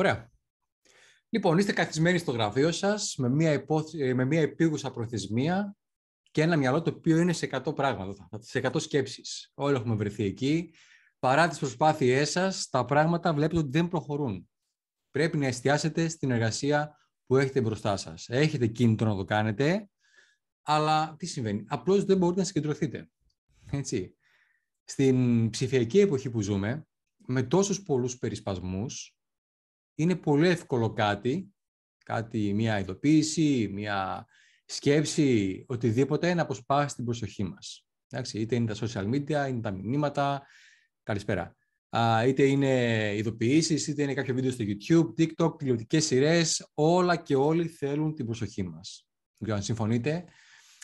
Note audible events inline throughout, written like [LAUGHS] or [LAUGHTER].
Ωραία. Λοιπόν, είστε καθισμένοι στο γραφείο σας με μια, ε, με μια επίγουσα προθεσμία και ένα μυαλό το οποίο είναι σε 100 πράγματα, σε 100 σκέψεις. Όλοι έχουμε βρεθεί εκεί. Παρά τις προσπάθειε σας, τα πράγματα βλέπετε ότι δεν προχωρούν. Πρέπει να εστιάσετε στην εργασία που έχετε μπροστά σας. Έχετε κίνητρο να το κάνετε, αλλά τι συμβαίνει. απλώς δεν μπορείτε να συγκεντρωθείτε. Έτσι. Στην ψηφιακή εποχή που ζούμε, με τόσους πολλούς περισπασμούς, είναι πολύ εύκολο κάτι, κάτι μια ειδοποίηση, μια σκέψη, οτιδήποτε, να αποσπάσει την προσοχή μας. Εντάξει, είτε είναι τα social media, είναι τα μηνύματα, καλησπέρα. είτε είναι ειδοποιήσεις, είτε είναι κάποιο βίντεο στο YouTube, TikTok, τηλεοπτικές σειρές. Όλα και όλοι θέλουν την προσοχή μας. Δεν αν συμφωνείτε.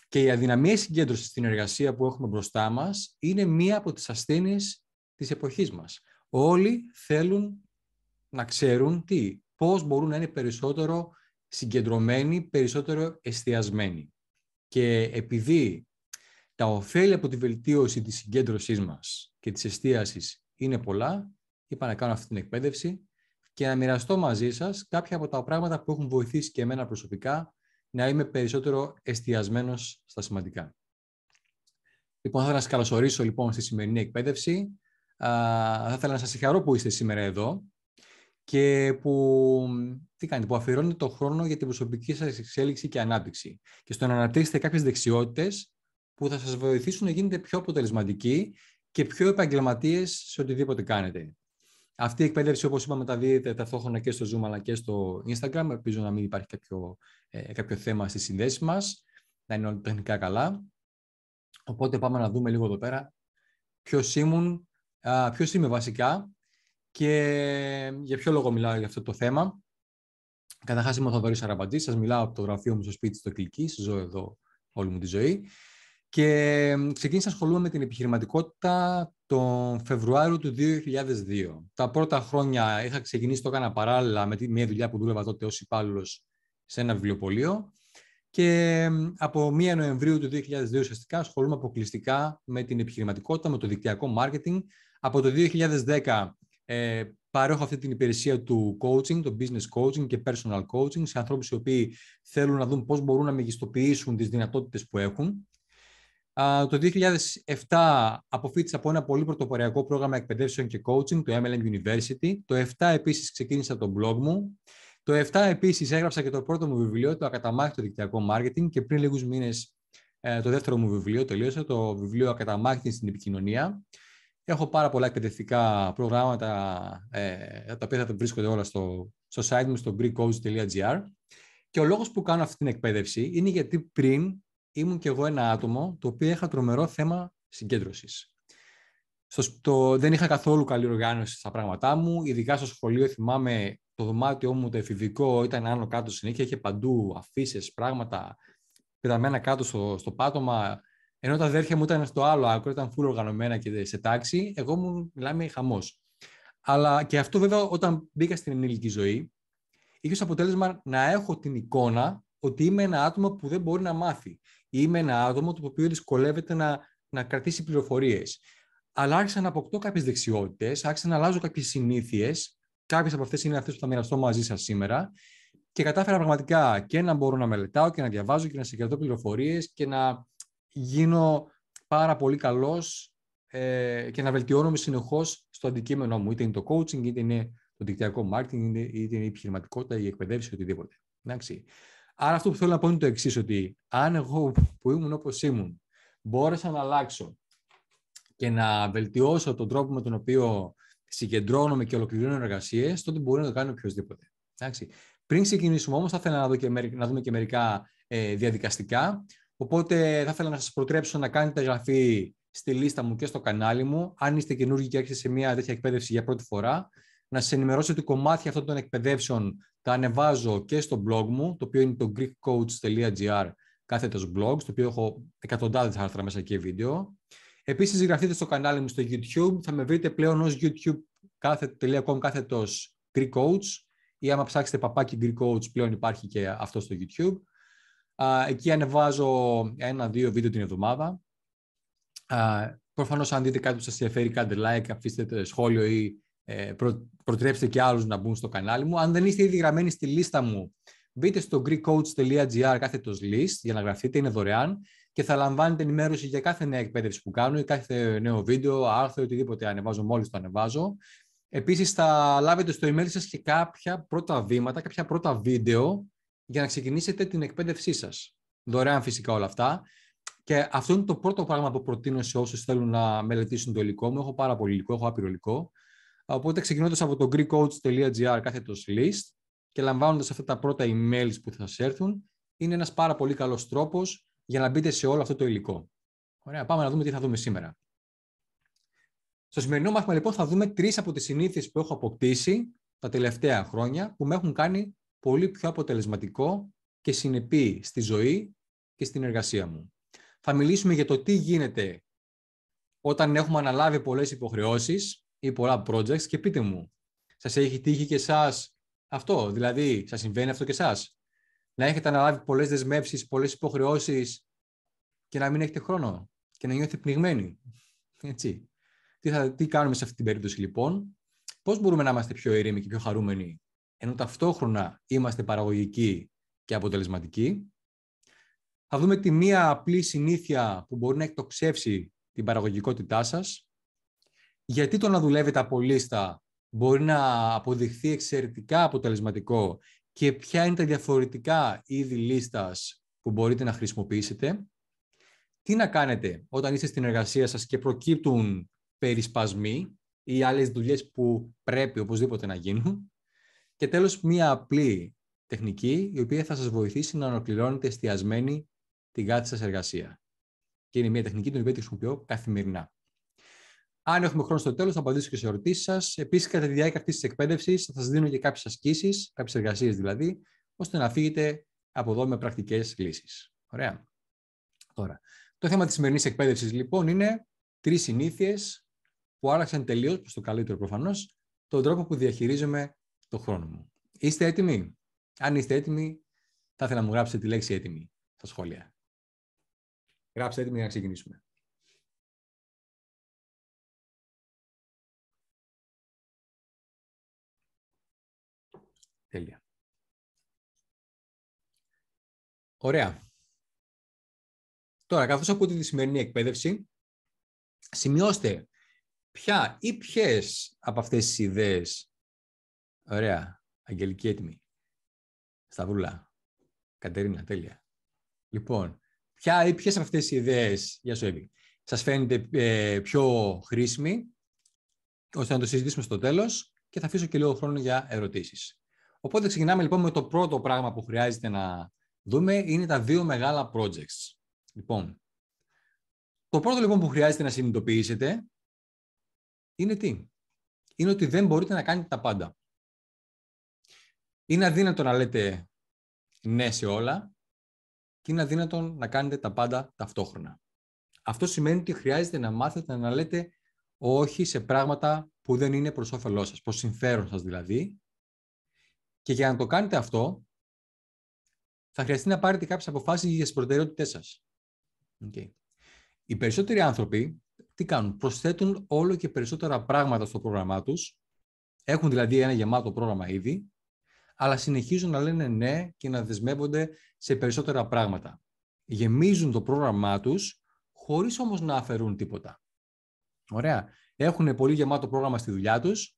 Και η αδυναμία συγκέντρωσης στην εργασία που έχουμε μπροστά μας είναι μία από τις ασθένειες της εποχής μας. Όλοι θέλουν να ξέρουν τι, πώς μπορούν να είναι περισσότερο συγκεντρωμένοι, περισσότερο εστιασμένοι. Και επειδή τα ωφέλη από τη βελτίωση της συγκέντρωσής μας και της εστίασης είναι πολλά, είπα να κάνω αυτή την εκπαίδευση και να μοιραστώ μαζί σας κάποια από τα πράγματα που έχουν βοηθήσει και εμένα προσωπικά να είμαι περισσότερο εστιασμένος στα σημαντικά. Λοιπόν, θα ήθελα να σας καλωσορίσω λοιπόν στη σημερινή εκπαίδευση. Α, θα ήθελα να σας συγχαρώ που είστε σήμερα εδώ και που, τι κάνετε, που αφιερώνετε το χρόνο για την προσωπική σας εξέλιξη και ανάπτυξη και στο να αναπτύξετε κάποιες δεξιότητες που θα σας βοηθήσουν να γίνετε πιο αποτελεσματικοί και πιο επαγγελματίες σε οτιδήποτε κάνετε. Αυτή η εκπαίδευση, όπως είπαμε, τα δείτε ταυτόχρονα και στο Zoom αλλά και στο Instagram. Ελπίζω να μην υπάρχει κάποιο, ε, κάποιο θέμα στις συνδέσεις μας, να είναι όλα τεχνικά καλά. Οπότε πάμε να δούμε λίγο εδώ πέρα ποιος ήμουν, ποιος είμαι βασικά και ε, για ποιο λόγο μιλάω για αυτό το θέμα. Καταρχάς, είμαι ο Θοδωρής Αραμπατζή. Σας μιλάω από το γραφείο μου στο σπίτι στο Κλική. Ζω εδώ όλη μου τη ζωή. Και ε, ξεκίνησα να ασχολούμαι με την επιχειρηματικότητα τον Φεβρουάριο του 2002. Τα πρώτα χρόνια είχα ξεκινήσει, το έκανα παράλληλα με μια δουλειά που δούλευα τότε ως υπάλληλος σε ένα βιβλιοπωλείο. Και ε, από 1 Νοεμβρίου του 2002 ουσιαστικά ασχολούμαι αποκλειστικά με την επιχειρηματικότητα, με το δικτυακό marketing. Από το 2010 ε, παρέχω αυτή την υπηρεσία του coaching, το business coaching και personal coaching σε ανθρώπους οι οποίοι θέλουν να δουν πώς μπορούν να μεγιστοποιήσουν τις δυνατότητες που έχουν. το 2007 αποφύτησα από ένα πολύ πρωτοποριακό πρόγραμμα εκπαιδεύσεων και coaching, το MLM University. Το 2007 επίσης ξεκίνησα τον blog μου. Το 2007 επίσης έγραψα και το πρώτο μου βιβλίο, το Ακαταμάχητο Δικτυακό Μάρκετινγκ και πριν λίγους μήνες ε, το δεύτερο μου βιβλίο τελείωσε, το βιβλίο Ακαταμάχητη στην Επικοινωνία. Έχω πάρα πολλά εκπαιδευτικά προγράμματα ε, τα οποία θα βρίσκονται όλα στο, στο site μου, στο greekcoach.gr και ο λόγος που κάνω αυτή την εκπαίδευση είναι γιατί πριν ήμουν κι εγώ ένα άτομο το οποίο είχα τρομερό θέμα συγκέντρωσης. Στο, δεν είχα καθόλου καλή οργάνωση στα πράγματά μου, ειδικά στο σχολείο θυμάμαι το δωμάτιό μου το εφηβικό ήταν άνω κάτω συνέχεια, είχε παντού αφήσει πράγματα πεταμένα κάτω στο, στο πάτωμα, ενώ τα αδέρφια μου ήταν στο άλλο άκρο, ήταν φούλο οργανωμένα και σε τάξη, εγώ μου μιλάμε χαμός. Αλλά και αυτό βέβαια όταν μπήκα στην ενήλικη ζωή, είχε ως αποτέλεσμα να έχω την εικόνα ότι είμαι ένα άτομο που δεν μπορεί να μάθει. Είμαι ένα άτομο το οποίο δυσκολεύεται να, να κρατήσει πληροφορίες. Αλλά άρχισα να αποκτώ κάποιες δεξιότητες, άρχισα να αλλάζω κάποιες συνήθειες. Κάποιες από αυτές είναι αυτές που θα μοιραστώ μαζί σας σήμερα. Και κατάφερα πραγματικά και να μπορώ να μελετάω και να διαβάζω και να συγκρατώ πληροφορίες και να γίνω πάρα πολύ καλός ε, και να βελτιώνομαι συνεχώς στο αντικείμενό μου, είτε είναι το coaching, είτε είναι το δικτυακό marketing, είτε είναι η επιχειρηματικότητα, η εκπαιδεύση, οτιδήποτε. Εντάξει. Άρα αυτό που θέλω να πω είναι το εξής, ότι αν εγώ που ήμουν όπως ήμουν μπόρεσα να αλλάξω και να βελτιώσω τον τρόπο με τον οποίο συγκεντρώνομαι και ολοκληρώνω εργασίες, τότε μπορεί να το κάνει οποιοδήποτε. Πριν ξεκινήσουμε όμως, θα ήθελα να, να δούμε και μερικά ε, διαδικαστικά, Οπότε θα ήθελα να σας προτρέψω να κάνετε εγγραφή στη λίστα μου και στο κανάλι μου. Αν είστε καινούργοι και έχετε σε μια τέτοια εκπαίδευση για πρώτη φορά, να σας ενημερώσω ότι κομμάτια αυτών των εκπαιδεύσεων τα ανεβάζω και στο blog μου, το οποίο είναι το greekcoach.gr κάθετος blog, στο οποίο έχω εκατοντάδες άρθρα μέσα και βίντεο. Επίσης, γραφτείτε στο κανάλι μου στο YouTube, θα με βρείτε πλέον ως youtube.com κάθετος Greek Coach ή άμα ψάξετε παπάκι Greek Coach πλέον υπάρχει και αυτό στο YouTube. Εκεί ανεβάζω ένα-δύο βίντεο την εβδομάδα. Προφανώς, αν δείτε κάτι που σας ενδιαφέρει, κάντε like, αφήστε σχόλιο ή ε, προτρέψτε και άλλους να μπουν στο κανάλι μου. Αν δεν είστε ήδη γραμμένοι στη λίστα μου, μπείτε στο greekcoach.gr κάθετος list για να γραφτείτε, είναι δωρεάν και θα λαμβάνετε ενημέρωση για κάθε νέα εκπαίδευση που κάνω ή κάθε νέο βίντεο, άρθρο, οτιδήποτε ανεβάζω, μόλις το ανεβάζω. Επίσης, θα λάβετε στο email σας και κάποια πρώτα βήματα, κάποια πρώτα βίντεο για να ξεκινήσετε την εκπαίδευσή σας. Δωρεάν φυσικά όλα αυτά. Και αυτό είναι το πρώτο πράγμα που προτείνω σε όσους θέλουν να μελετήσουν το υλικό μου. Έχω πάρα πολύ υλικό, έχω άπειρο υλικό. Οπότε ξεκινώντας από το greekcoach.gr κάθετος list και λαμβάνοντας αυτά τα πρώτα email που θα σας έρθουν, είναι ένας πάρα πολύ καλός τρόπος για να μπείτε σε όλο αυτό το υλικό. Ωραία, πάμε να δούμε τι θα δούμε σήμερα. Στο σημερινό μάθημα λοιπόν θα δούμε τρεις από τις συνήθειες που έχω αποκτήσει τα τελευταία χρόνια που με έχουν κάνει πολύ πιο αποτελεσματικό και συνεπή στη ζωή και στην εργασία μου. Θα μιλήσουμε για το τι γίνεται όταν έχουμε αναλάβει πολλές υποχρεώσεις ή πολλά projects και πείτε μου, σας έχει τύχει και εσάς αυτό, δηλαδή σας συμβαίνει αυτό και εσάς, Να έχετε αναλάβει πολλές δεσμεύσεις, πολλές υποχρεώσεις και να μην έχετε χρόνο και να νιώθετε πνιγμένοι. Έτσι. Τι, θα, τι κάνουμε σε αυτή την περίπτωση λοιπόν, πώς μπορούμε να είμαστε πιο ήρεμοι και πιο χαρούμενοι ενώ ταυτόχρονα είμαστε παραγωγικοί και αποτελεσματικοί. Θα δούμε τη μία απλή συνήθεια που μπορεί να εκτοξεύσει την παραγωγικότητά σας. Γιατί το να δουλεύετε λίστα μπορεί να αποδειχθεί εξαιρετικά αποτελεσματικό και ποια είναι τα διαφορετικά είδη λίστας που μπορείτε να χρησιμοποιήσετε. Τι να κάνετε όταν είστε στην εργασία σας και προκύπτουν περισπασμοί ή άλλες δουλειές που πρέπει οπωσδήποτε να γίνουν. Και τέλος, μία απλή τεχνική, η οποία θα σας βοηθήσει να ολοκληρώνετε εστιασμένη την κάθε σας εργασία. Και είναι μία τεχνική την οποία τη χρησιμοποιώ καθημερινά. Αν έχουμε χρόνο στο τέλος, θα απαντήσω και σε ερωτήσεις σας. Επίσης, κατά τη διάρκεια αυτής της εκπαίδευσης, θα σας δίνω και κάποιες ασκήσεις, κάποιες εργασίες δηλαδή, ώστε να φύγετε από εδώ με πρακτικές λύσεις. Ωραία. Τώρα, το θέμα της σημερινής εκπαίδευσης λοιπόν είναι τρεις συνήθειες που άλλαξαν τελείως προς το καλύτερο προφανώς τον τρόπο που διαχειρίζομαι το χρόνο μου. Είστε έτοιμοι? Αν είστε έτοιμοι, θα ήθελα να μου γράψετε τη λέξη έτοιμη στα σχόλια. Γράψτε για να ξεκινήσουμε. Τέλεια. Ωραία. Τώρα, καθώς ακούτε τη σημερινή εκπαίδευση, σημειώστε ποια ή ποιες από αυτές τις ιδέες Ωραία. Αγγελική έτοιμη. Σταυρούλα. Κατερίνα, τέλεια. Λοιπόν, ποια, ποιες από αυτές οι ιδέες, για σου Εύη, σας φαίνεται ε, πιο χρήσιμη, ώστε να το συζητήσουμε στο τέλος και θα αφήσω και λίγο χρόνο για ερωτήσεις. Οπότε ξεκινάμε λοιπόν με το πρώτο πράγμα που χρειάζεται να δούμε, είναι τα δύο μεγάλα projects. Λοιπόν, το πρώτο λοιπόν που χρειάζεται να συνειδητοποιήσετε είναι τι. Είναι ότι δεν μπορείτε να κάνετε τα πάντα. Είναι αδύνατο να λέτε ναι σε όλα και είναι αδύνατο να κάνετε τα πάντα ταυτόχρονα. Αυτό σημαίνει ότι χρειάζεται να μάθετε να λέτε όχι σε πράγματα που δεν είναι προς όφελός σας, προς συμφέρον σας δηλαδή. Και για να το κάνετε αυτό, θα χρειαστεί να πάρετε κάποιες αποφάσεις για τις προτεραιότητές σας. Okay. Οι περισσότεροι άνθρωποι τι κάνουν, προσθέτουν όλο και περισσότερα πράγματα στο πρόγραμμά τους, έχουν δηλαδή ένα γεμάτο πρόγραμμα ήδη αλλά συνεχίζουν να λένε ναι και να δεσμεύονται σε περισσότερα πράγματα. Γεμίζουν το πρόγραμμά τους, χωρίς όμως να αφαιρούν τίποτα. Ωραία. Έχουν πολύ γεμάτο πρόγραμμα στη δουλειά τους,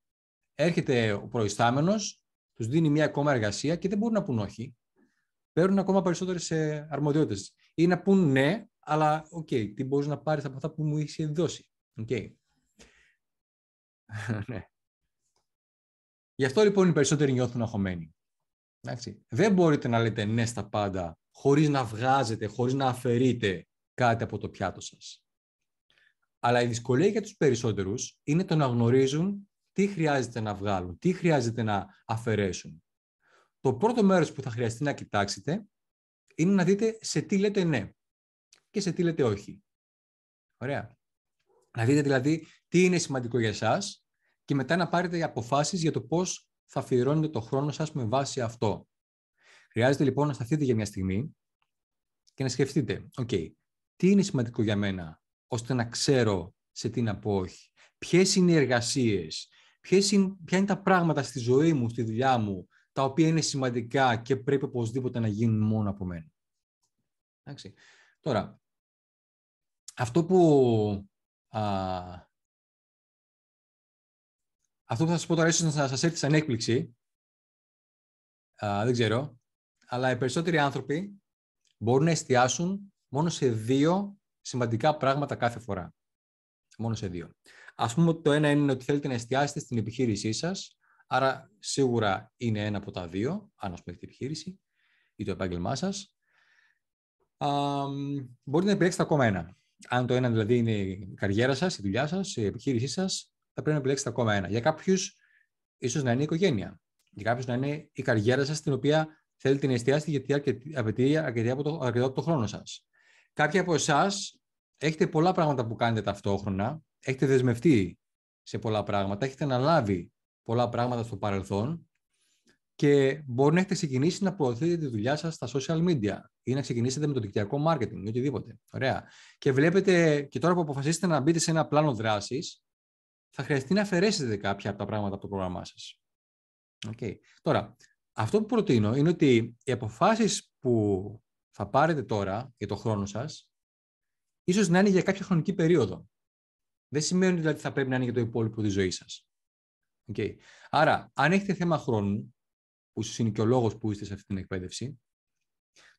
έρχεται ο προϊστάμενος, τους δίνει μια ακόμα εργασία και δεν μπορούν να πούν όχι. Παίρνουν ακόμα περισσότερες ε, αρμοδιότητες. Ή να πούν ναι, αλλά οκ, τι μπορείς να πάρεις από αυτά που μου έχεις δώσει. [LAUGHS] ναι. Γι' αυτό λοιπόν οι περισσότεροι νιώθουν αγχωμένοι. Δεν μπορείτε να λέτε ναι στα πάντα χωρίς να βγάζετε, χωρίς να αφαιρείτε κάτι από το πιάτο σας. Αλλά η δυσκολία για τους περισσότερους είναι το να γνωρίζουν τι χρειάζεται να βγάλουν, τι χρειάζεται να αφαιρέσουν. Το πρώτο μέρος που θα χρειαστεί να κοιτάξετε είναι να δείτε σε τι λέτε ναι και σε τι λέτε όχι. Ωραία. Να δείτε δηλαδή τι είναι σημαντικό για εσάς και μετά να πάρετε αποφάσεις για το πώς θα αφιερώνετε το χρόνο σας με βάση αυτό. Χρειάζεται λοιπόν να σταθείτε για μια στιγμή και να σκεφτείτε, OK, τι είναι σημαντικό για μένα, ώστε να ξέρω σε τι να πω όχι. Ποιες είναι οι εργασίες, είναι, ποια είναι τα πράγματα στη ζωή μου, στη δουλειά μου, τα οποία είναι σημαντικά και πρέπει οπωσδήποτε να γίνουν μόνο από μένα. Εντάξει. Τώρα, αυτό που α, αυτό που θα σας πω τώρα ίσως να σας έρθει σαν έκπληξη, α, δεν ξέρω, αλλά οι περισσότεροι άνθρωποι μπορούν να εστιάσουν μόνο σε δύο σημαντικά πράγματα κάθε φορά. Μόνο σε δύο. Ας πούμε ότι το ένα είναι ότι θέλετε να εστιάσετε στην επιχείρησή σας. άρα σίγουρα είναι ένα από τα δύο, αν ας πούμε έχετε επιχείρηση ή το επάγγελμά σας. μπορείτε να επιλέξετε ακόμα ένα. Αν το ένα δηλαδή είναι η καριέρα σας, η δουλειά σας, η επιχείρησή σας θα πρέπει να επιλέξετε ακόμα ένα. Για κάποιους, ίσως να είναι η οικογένεια. Για κάποιους να είναι η καριέρα σας, την οποία θέλετε να εστιάσετε γιατί απαιτεί αρκετό από, το, από το χρόνο σας. Κάποιοι από εσάς έχετε πολλά πράγματα που κάνετε ταυτόχρονα, έχετε δεσμευτεί σε πολλά πράγματα, έχετε αναλάβει πολλά πράγματα στο παρελθόν και μπορεί να έχετε ξεκινήσει να προωθείτε τη δουλειά σας στα social media ή να ξεκινήσετε με το δικτυακό marketing ή οτιδήποτε. Ωραία. Και βλέπετε, και τώρα που αποφασίσετε να μπείτε σε ένα πλάνο δράσης θα χρειαστεί να αφαιρέσετε κάποια από τα πράγματα από το πρόγραμμά σας. Okay. Τώρα, αυτό που προτείνω είναι ότι οι αποφάσεις που θα πάρετε τώρα για το χρόνο σας, ίσως να είναι για κάποια χρονική περίοδο. Δεν σημαίνει ότι δηλαδή θα πρέπει να είναι για το υπόλοιπο της ζωής σας. Okay. Άρα, αν έχετε θέμα χρόνου, που ίσως είναι και ο λόγος που είστε σε αυτή την εκπαίδευση,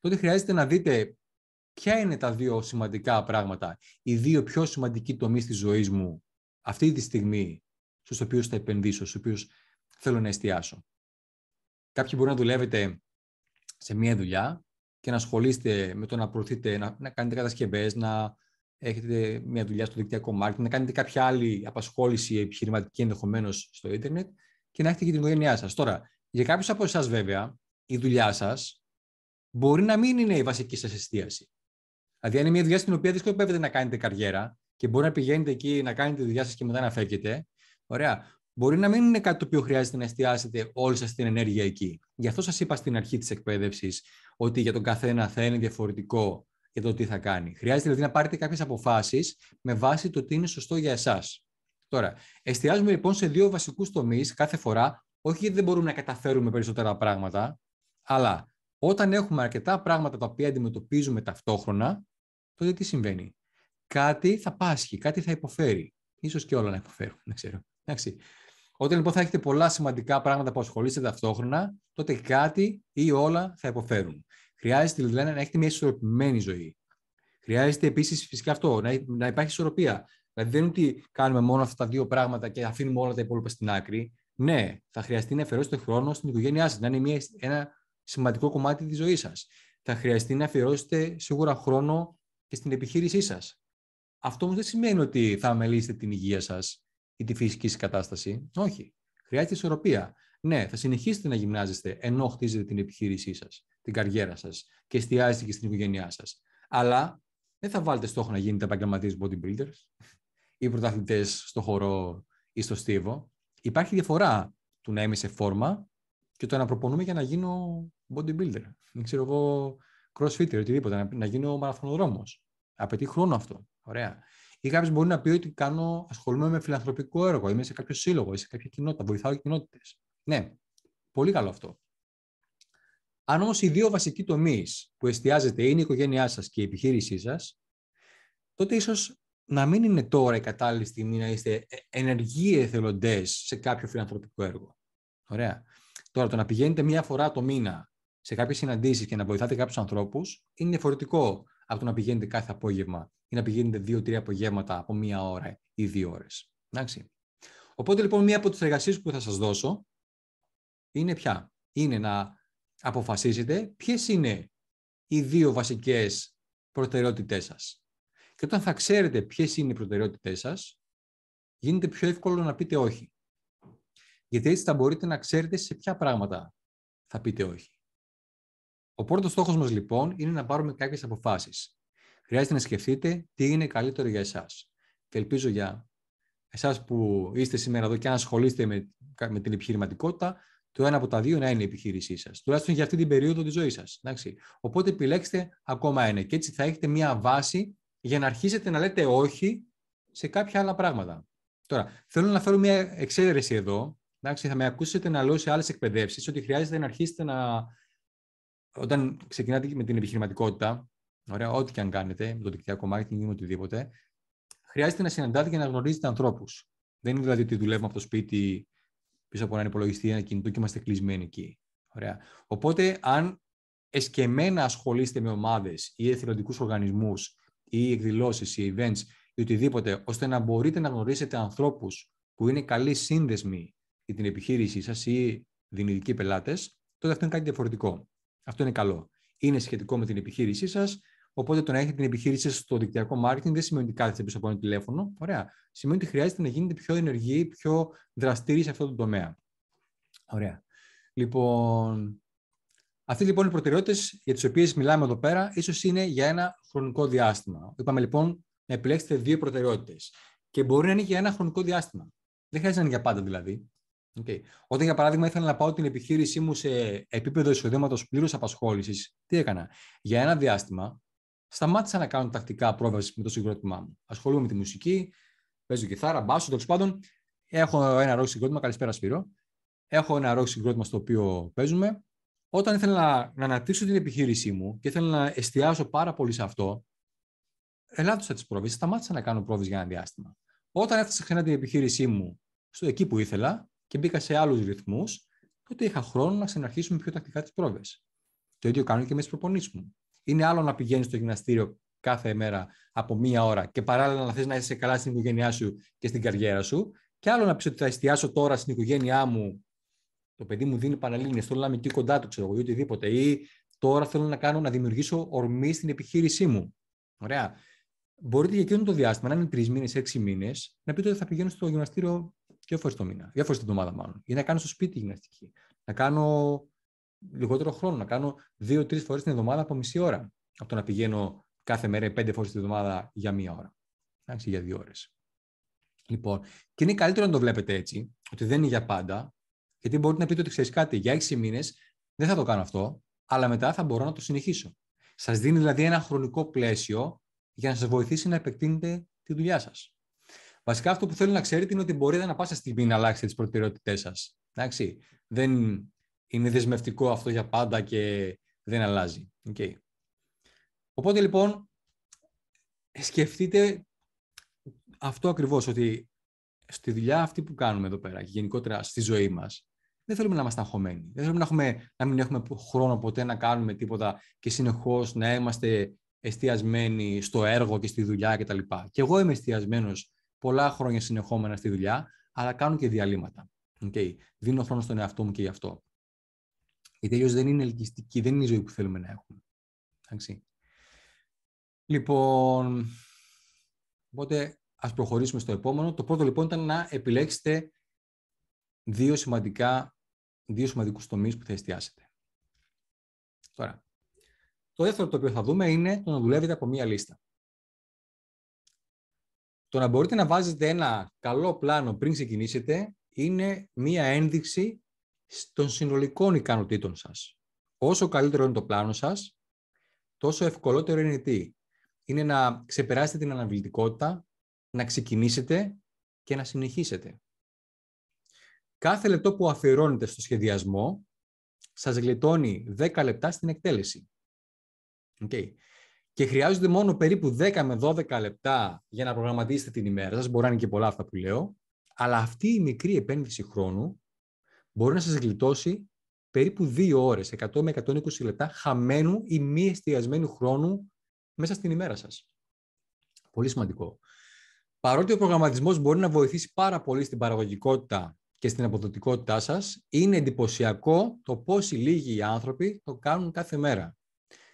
τότε χρειάζεται να δείτε ποια είναι τα δύο σημαντικά πράγματα, οι δύο πιο σημαντικοί τομείς της ζωής μου αυτή τη στιγμή στους οποίους θα επενδύσω, στους οποίους θέλω να εστιάσω. Κάποιοι μπορεί να δουλεύετε σε μία δουλειά και να ασχολείστε με το να προωθείτε, να, κάνετε κατασκευές, να έχετε μία δουλειά στο δικτυακό marketing, να κάνετε κάποια άλλη απασχόληση επιχειρηματική ενδεχομένως στο ίντερνετ και να έχετε και την οικογένειά σας. Τώρα, για κάποιους από εσάς, βέβαια, η δουλειά σας μπορεί να μην είναι η βασική σας εστίαση. Δηλαδή, αν είναι μια δουλειά στην οποία δυσκολεύεται να κάνετε καριέρα, και μπορεί να πηγαίνετε εκεί να κάνετε τη δουλειά σας και μετά να φεύγετε. Ωραία. Μπορεί να μην είναι κάτι το οποίο χρειάζεται να εστιάσετε όλη σας την ενέργεια εκεί. Γι' αυτό σας είπα στην αρχή της εκπαίδευσης ότι για τον καθένα θα είναι διαφορετικό για το τι θα κάνει. Χρειάζεται δηλαδή να πάρετε κάποιες αποφάσεις με βάση το τι είναι σωστό για εσάς. Τώρα, εστιάζουμε λοιπόν σε δύο βασικούς τομείς κάθε φορά, όχι γιατί δεν μπορούμε να καταφέρουμε περισσότερα πράγματα, αλλά όταν έχουμε αρκετά πράγματα τα οποία αντιμετωπίζουμε ταυτόχρονα, τότε τι συμβαίνει κάτι θα πάσχει, κάτι θα υποφέρει. Ίσως και όλα να υποφέρουν, δεν ξέρω. Εντάξει. Όταν λοιπόν θα έχετε πολλά σημαντικά πράγματα που ασχολείστε ταυτόχρονα, τότε κάτι ή όλα θα υποφέρουν. Χρειάζεται δηλαδή να έχετε μια ισορροπημένη ζωή. Χρειάζεται επίσης φυσικά αυτό, να υπάρχει ισορροπία. Δηλαδή δεν είναι ότι κάνουμε μόνο αυτά τα δύο πράγματα και αφήνουμε όλα τα υπόλοιπα στην άκρη. Ναι, θα χρειαστεί να αφιερώσετε χρόνο στην οικογένειά σας, να είναι μια, ένα σημαντικό κομμάτι της ζωής σας. Θα χρειαστεί να αφιερώσετε σίγουρα χρόνο και στην επιχείρησή σας. Αυτό όμως δεν σημαίνει ότι θα αμελήσετε την υγεία σας ή τη φυσική σας κατάσταση. Όχι. Χρειάζεται ισορροπία. Ναι, θα συνεχίσετε να γυμνάζεστε ενώ χτίζετε την επιχείρησή σας, την καριέρα σας και εστιάζετε και στην οικογένειά σας. Αλλά δεν θα βάλετε στόχο να γίνετε επαγγελματίες bodybuilders ή πρωταθλητές στο χορό ή στο στίβο. Υπάρχει διαφορά του να είμαι σε φόρμα και το να προπονούμε για να γίνω bodybuilder. Δεν ξέρω εγώ, crossfitter, οτιδήποτε, να, γίνω μαραθωνοδρόμος. Απαιτεί χρόνο αυτό. Ωραία. Ή κάποιος μπορεί να πει ότι κάνω, ασχολούμαι με φιλανθρωπικό έργο, είμαι σε κάποιο σύλλογο, ή σε κάποια κοινότητα, βοηθάω κοινότητες. Ναι, πολύ καλό αυτό. Αν όμως οι δύο βασικοί τομείς που εστιάζετε είναι η σε καποια κοινοτητα βοηθαω κοινοτητε ναι πολυ καλο αυτο αν ομω οι δυο βασικοι τομει που εστιαζεται ειναι η οικογενεια σας και η επιχείρησή σας, τότε ίσως να μην είναι τώρα η κατάλληλη στιγμή να είστε ε, ενεργοί εθελοντές σε κάποιο φιλανθρωπικό έργο. Ωραία. Τώρα, το να πηγαίνετε μία φορά το μήνα σε κάποιες συναντήσεις και να βοηθάτε κάποιους ανθρώπους, είναι διαφορετικό από το να πηγαίνετε κάθε απόγευμα ή να πηγαίνετε δύο-τρία απογεύματα από μία ώρα ή δύο ώρες. Οπότε λοιπόν, μία από τις εργασίες που θα σας δώσω είναι πια. Είναι να αποφασίσετε ποιες είναι οι δύο βασικές προτεραιότητές σας. Και όταν θα ξέρετε ποιες είναι οι προτεραιότητές σας, γίνεται πιο εύκολο να πείτε όχι. Γιατί έτσι θα μπορείτε να ξέρετε σε ποια πράγματα θα πείτε όχι. Ο πρώτος στόχος μας λοιπόν είναι να πάρουμε κάποιες αποφάσεις. Χρειάζεται να σκεφτείτε τι είναι καλύτερο για εσάς. Και ελπίζω για εσάς που είστε σήμερα εδώ και αν ασχολείστε με, με την επιχειρηματικότητα, το ένα από τα δύο να είναι η επιχείρησή σας. Τουλάχιστον για αυτή την περίοδο της ζωής σας. Οπότε επιλέξτε ακόμα ένα. Και έτσι θα έχετε μία βάση για να αρχίσετε να λέτε όχι σε κάποια άλλα πράγματα. Τώρα, θέλω να φέρω μία εξαίρεση εδώ. Εντάξει, θα με ακούσετε να λέω σε άλλες εκπαιδεύσεις ότι χρειάζεται να αρχίσετε να όταν ξεκινάτε με την επιχειρηματικότητα, ωραία, ό,τι και αν κάνετε, με το δικτυακό marketing ή με οτιδήποτε, χρειάζεται να συναντάτε και να γνωρίζετε ανθρώπους. Δεν είναι δηλαδή ότι δουλεύουμε από το σπίτι πίσω από έναν υπολογιστή, ή ένα κινητό και είμαστε κλεισμένοι εκεί. Ωραία. Οπότε, αν εσκεμμένα ασχολείστε με ομάδες ή εθελοντικούς οργανισμούς ή εκδηλώσεις ή events ή οτιδήποτε, ώστε να μπορείτε να γνωρίσετε ανθρώπους που είναι καλοί σύνδεσμοι για την επιχείρησή σας ή δυνητικοί πελάτες, τότε αυτό είναι κάτι διαφορετικό. Αυτό είναι καλό. Είναι σχετικό με την επιχείρησή σας. Οπότε το να έχετε την επιχείρηση στο δικτυακό marketing δεν σημαίνει ότι κάθεστε πίσω από ένα τηλέφωνο. Ωραία. Σημαίνει ότι χρειάζεται να γίνετε πιο ενεργοί, πιο δραστήριοι σε αυτό το τομέα. Ωραία. Λοιπόν, αυτές λοιπόν οι προτεραιότητες για τις οποίες μιλάμε εδώ πέρα, ίσως είναι για ένα χρονικό διάστημα. Είπαμε λοιπόν να επιλέξετε δύο προτεραιότητες. Και μπορεί να είναι για ένα χρονικό διάστημα. Δεν χρειάζεται να είναι για πάντα δηλαδή. Okay. Όταν, για παράδειγμα, ήθελα να πάω την επιχείρησή μου σε επίπεδο εισοδήματος πλήρω απασχόλησης, τι έκανα. Για ένα διάστημα σταμάτησα να κάνω τακτικά πρόβασης με το συγκρότημά μου. Ασχολούμαι με τη μουσική, παίζω κιθάρα, μπάσο, τέλος πάντων. Έχω ένα ρόλο συγκρότημα, καλησπέρα Σπύρο. Έχω ένα ρόλο συγκρότημα στο οποίο παίζουμε. Όταν ήθελα να, να αναπτύξω την επιχείρησή μου και ήθελα να εστιάσω πάρα πολύ σε αυτό, ελάττωσα τις πρόβε. Σταμάτησα να κάνω πρόβε για ένα διάστημα. Όταν έφτασα ξανά την επιχείρησή μου στο εκεί που ήθελα, και μπήκα σε άλλους ρυθμούς, τότε είχα χρόνο να συναρχίσουμε πιο τακτικά τις πρόβες. Το ίδιο κάνω και με τις προπονήσεις μου. Είναι άλλο να πηγαίνεις στο γυμναστήριο κάθε μέρα από μία ώρα και παράλληλα να θες να είσαι καλά στην οικογένειά σου και στην καριέρα σου, και άλλο να πεις ότι θα εστιάσω τώρα στην οικογένειά μου. Το παιδί μου δίνει πανελίνε, θέλω να είμαι εκεί κοντά του, ξέρω εγώ, ή οτιδήποτε. Ή τώρα θέλω να κάνω να δημιουργήσω ορμή στην επιχείρησή μου. Ωραία. Μπορείτε για εκείνο το διάστημα, να είναι τρεις μήνες, έξι μήνες, να πείτε ότι θα πηγαίνω στο γυμναστήριο δύο φορές το μήνα, δύο φορές την εβδομάδα μάλλον, ή να κάνω στο σπίτι γυμναστική, να κάνω λιγότερο χρόνο, να κάνω δύο-τρει φορές την εβδομάδα από μισή ώρα, από το να πηγαίνω κάθε μέρα πέντε φορές την εβδομάδα για μία ώρα. Άξι για δύο ώρες. Λοιπόν, και είναι καλύτερο να το βλέπετε έτσι, ότι δεν είναι για πάντα, γιατί μπορείτε να πείτε ότι ξέρεις κάτι, για έξι μήνες δεν θα το κάνω αυτό, αλλά μετά θα μπορώ να το συνεχίσω. Σας δίνει δηλαδή ένα χρονικό πλαίσιο για να σας βοηθήσει να επεκτείνετε τη δουλειά σας. Βασικά αυτό που θέλω να ξέρετε είναι ότι μπορείτε να πάσα στιγμή να αλλάξετε τις προτεραιότητές σας. Εντάξει. Δεν είναι δεσμευτικό αυτό για πάντα και δεν αλλάζει. Okay. Οπότε λοιπόν σκεφτείτε αυτό ακριβώς ότι στη δουλειά αυτή που κάνουμε εδώ πέρα και γενικότερα στη ζωή μας δεν θέλουμε να είμαστε αγχωμένοι. Δεν θέλουμε να, έχουμε, να μην έχουμε χρόνο ποτέ να κάνουμε τίποτα και συνεχώς να είμαστε εστιασμένοι στο έργο και στη δουλειά κτλ. Και, και εγώ είμαι εστιασμένος πολλά χρόνια συνεχόμενα στη δουλειά, αλλά κάνω και διαλύματα. Okay. Δίνω χρόνο στον εαυτό μου και γι' αυτό. Η τελειώ δεν είναι ελκυστική, δεν είναι η ζωή που θέλουμε να έχουμε. Εντάξει. Λοιπόν, οπότε ας προχωρήσουμε στο επόμενο. Το πρώτο λοιπόν ήταν να επιλέξετε δύο, σημαντικά, δύο σημαντικούς τομείς που θα εστιάσετε. Τώρα, το δεύτερο το οποίο θα δούμε είναι το να δουλεύετε από μία λίστα το να μπορείτε να βάζετε ένα καλό πλάνο πριν ξεκινήσετε είναι μία ένδειξη των συνολικών ικανοτήτων σας. Όσο καλύτερο είναι το πλάνο σας, τόσο ευκολότερο είναι τι. Είναι να ξεπεράσετε την αναβλητικότητα, να ξεκινήσετε και να συνεχίσετε. Κάθε λεπτό που αφιερώνετε στο σχεδιασμό σας γλιτώνει 10 λεπτά στην εκτέλεση. Okay και χρειάζονται μόνο περίπου 10 με 12 λεπτά για να προγραμματίσετε την ημέρα σας. Μπορεί να είναι και πολλά αυτά που λέω. Αλλά αυτή η μικρή επένδυση χρόνου μπορεί να σας γλιτώσει περίπου 2 ώρες, 100 με 120 λεπτά χαμένου ή μη εστιασμένου χρόνου μέσα στην ημέρα σας. Πολύ σημαντικό. Παρότι ο προγραμματισμός μπορεί να βοηθήσει πάρα πολύ στην παραγωγικότητα και στην αποδοτικότητά σας, είναι εντυπωσιακό το πόσοι λίγοι οι άνθρωποι το κάνουν κάθε μέρα.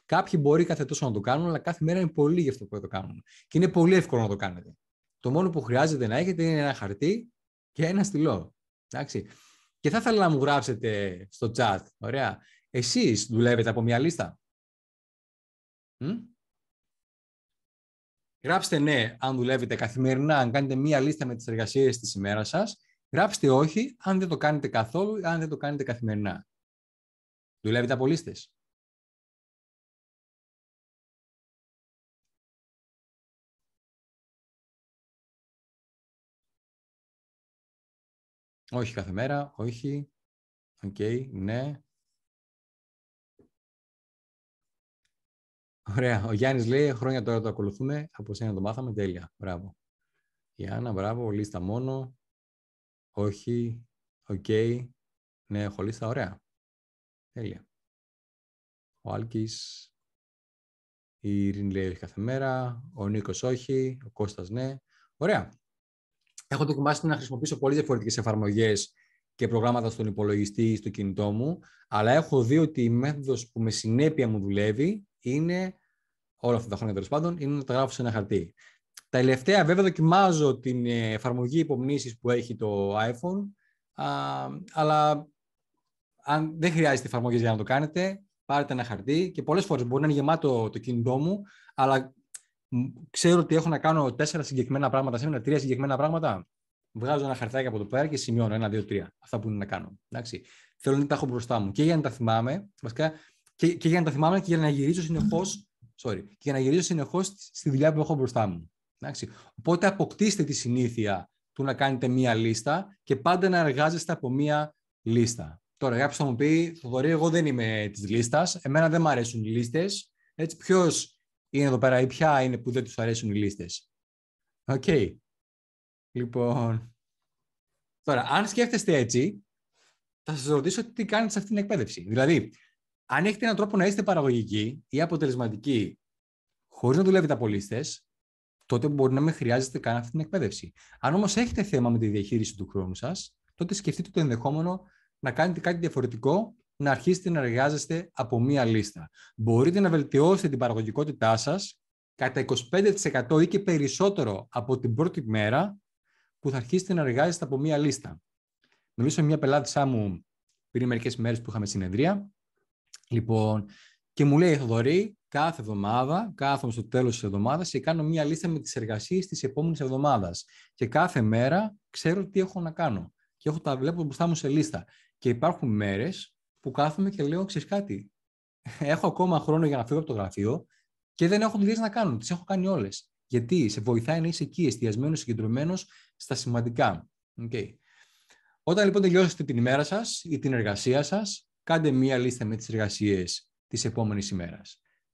Κάποιοι μπορεί κάθε τόσο να το κάνουν, αλλά κάθε μέρα είναι πολύ γι' αυτό που το κάνουν. Και είναι πολύ εύκολο να το κάνετε. Το μόνο που χρειάζεται να έχετε είναι ένα χαρτί και ένα στυλό. Εντάξει. Και θα ήθελα να μου γράψετε στο chat. Ωραία. Εσείς δουλεύετε από μια λίστα. Μ? Γράψτε ναι αν δουλεύετε καθημερινά, αν κάνετε μία λίστα με τις εργασίες της ημέρας σας. Γράψτε όχι αν δεν το κάνετε καθόλου, αν δεν το κάνετε καθημερινά. Δουλεύετε από λίστες. Όχι κάθε μέρα, όχι. Οκ, okay, ναι. Ωραία. Ο Γιάννης λέει: Χρόνια τώρα το ακολουθούμε. Από σένα το μάθαμε. Τέλεια. Μπράβο. Η Άννα, μπράβο. Λίστα μόνο. Όχι. Οκ. Okay. Ναι, έχω λίστα. Ωραία. Τέλεια. Ο Άλκης. Η Ειρήνη λέει: Όχι κάθε μέρα. Ο Νίκος, όχι. Ο Κώστας ναι. Ωραία έχω δοκιμάσει να χρησιμοποιήσω πολύ διαφορετικές εφαρμογές και προγράμματα στον υπολογιστή ή στο κινητό μου, αλλά έχω δει ότι η στο κινητο μου αλλα εχω δει οτι η μεθοδο που με συνέπεια μου δουλεύει είναι, όλα αυτά τα χρόνια τέλος πάντων, είναι να τα γράφω σε ένα χαρτί. Τα τελευταία βέβαια δοκιμάζω την ε, εφαρμογή υπομνήσεις που έχει το iPhone, αλλά αν δεν χρειάζεται εφαρμογές για να το κάνετε, πάρετε ένα χαρτί και πολλές φορές μπορεί να είναι γεμάτο το κινητό μου, αλλά ξέρω ότι έχω να κάνω τέσσερα συγκεκριμένα πράγματα σήμερα, τρία συγκεκριμένα πράγματα. Βγάζω ένα χαρτάκι από το πέρα και σημειώνω ένα, δύο, τρία. Αυτά που είναι να κάνω. Εντάξει. Θέλω να τα έχω μπροστά μου και για να τα θυμάμαι, βασικά και, και για να τα θυμάμαι και για να γυρίζω συνεχώς. Sorry, και για να γυρίζω συνεχώς στη δουλειά που έχω μπροστά μου. Οπότε αποκτήστε τη συνήθεια του να κάνετε μία λίστα και πάντα να εργάζεστε από μία λίστα. Τώρα, κάποιος θα μου πει, Θοδωρή, εγώ δεν είμαι της λίστας. Εμένα δεν μου αρέσουν οι λίστες. Έτσι, ποιος είναι εδώ πέρα ή ποια είναι που δεν τους αρέσουν οι λίστες. Οκ. Okay. Λοιπόν. Τώρα, αν σκέφτεστε έτσι, θα σας ρωτήσω τι κάνετε σε αυτή την εκπαίδευση. Δηλαδή, αν έχετε έναν τρόπο να είστε παραγωγικοί ή αποτελεσματικοί χωρίς να δουλεύετε από λίστες, τότε μπορεί να μην χρειάζεται καν αυτή την εκπαίδευση. Αν όμως έχετε θέμα με τη διαχείριση του χρόνου σας, τότε σκεφτείτε το ενδεχόμενο να κάνετε κάτι διαφορετικό να αρχίσετε να εργάζεστε από μία λίστα. Μπορείτε να βελτιώσετε την παραγωγικότητά σας κατά 25% ή και περισσότερο από την πρώτη μέρα που θα αρχίσετε να εργάζεστε από μία λίστα. Μιλήσω με μια πελάτησά μου πριν μερικές μέρες που είχαμε συνεδρία. Λοιπόν, και μου λέει Θοδωρή, κάθε εβδομάδα, κάθομαι στο τέλος της εβδομάδας και κάνω μια λίστα με τις εργασίες της επόμενης εβδομάδας. Και κάθε μέρα ξέρω τι έχω να κάνω. Και έχω τα βλέπω μπροστά μου σε λίστα. Και υπάρχουν μέρες που κάθομαι και λέω, ξέρεις κάτι, έχω ακόμα χρόνο για να φύγω από το γραφείο και δεν έχω δουλειέ να κάνω. Τις έχω κάνει όλες. Γιατί σε βοηθάει να είσαι εκεί, εστιασμένος, συγκεντρωμένος στα σημαντικά. Okay. Όταν λοιπόν τελειώσετε την ημέρα σας ή την εργασία σας, κάντε μία λίστα με τις εργασίες της επόμενης ημέρας.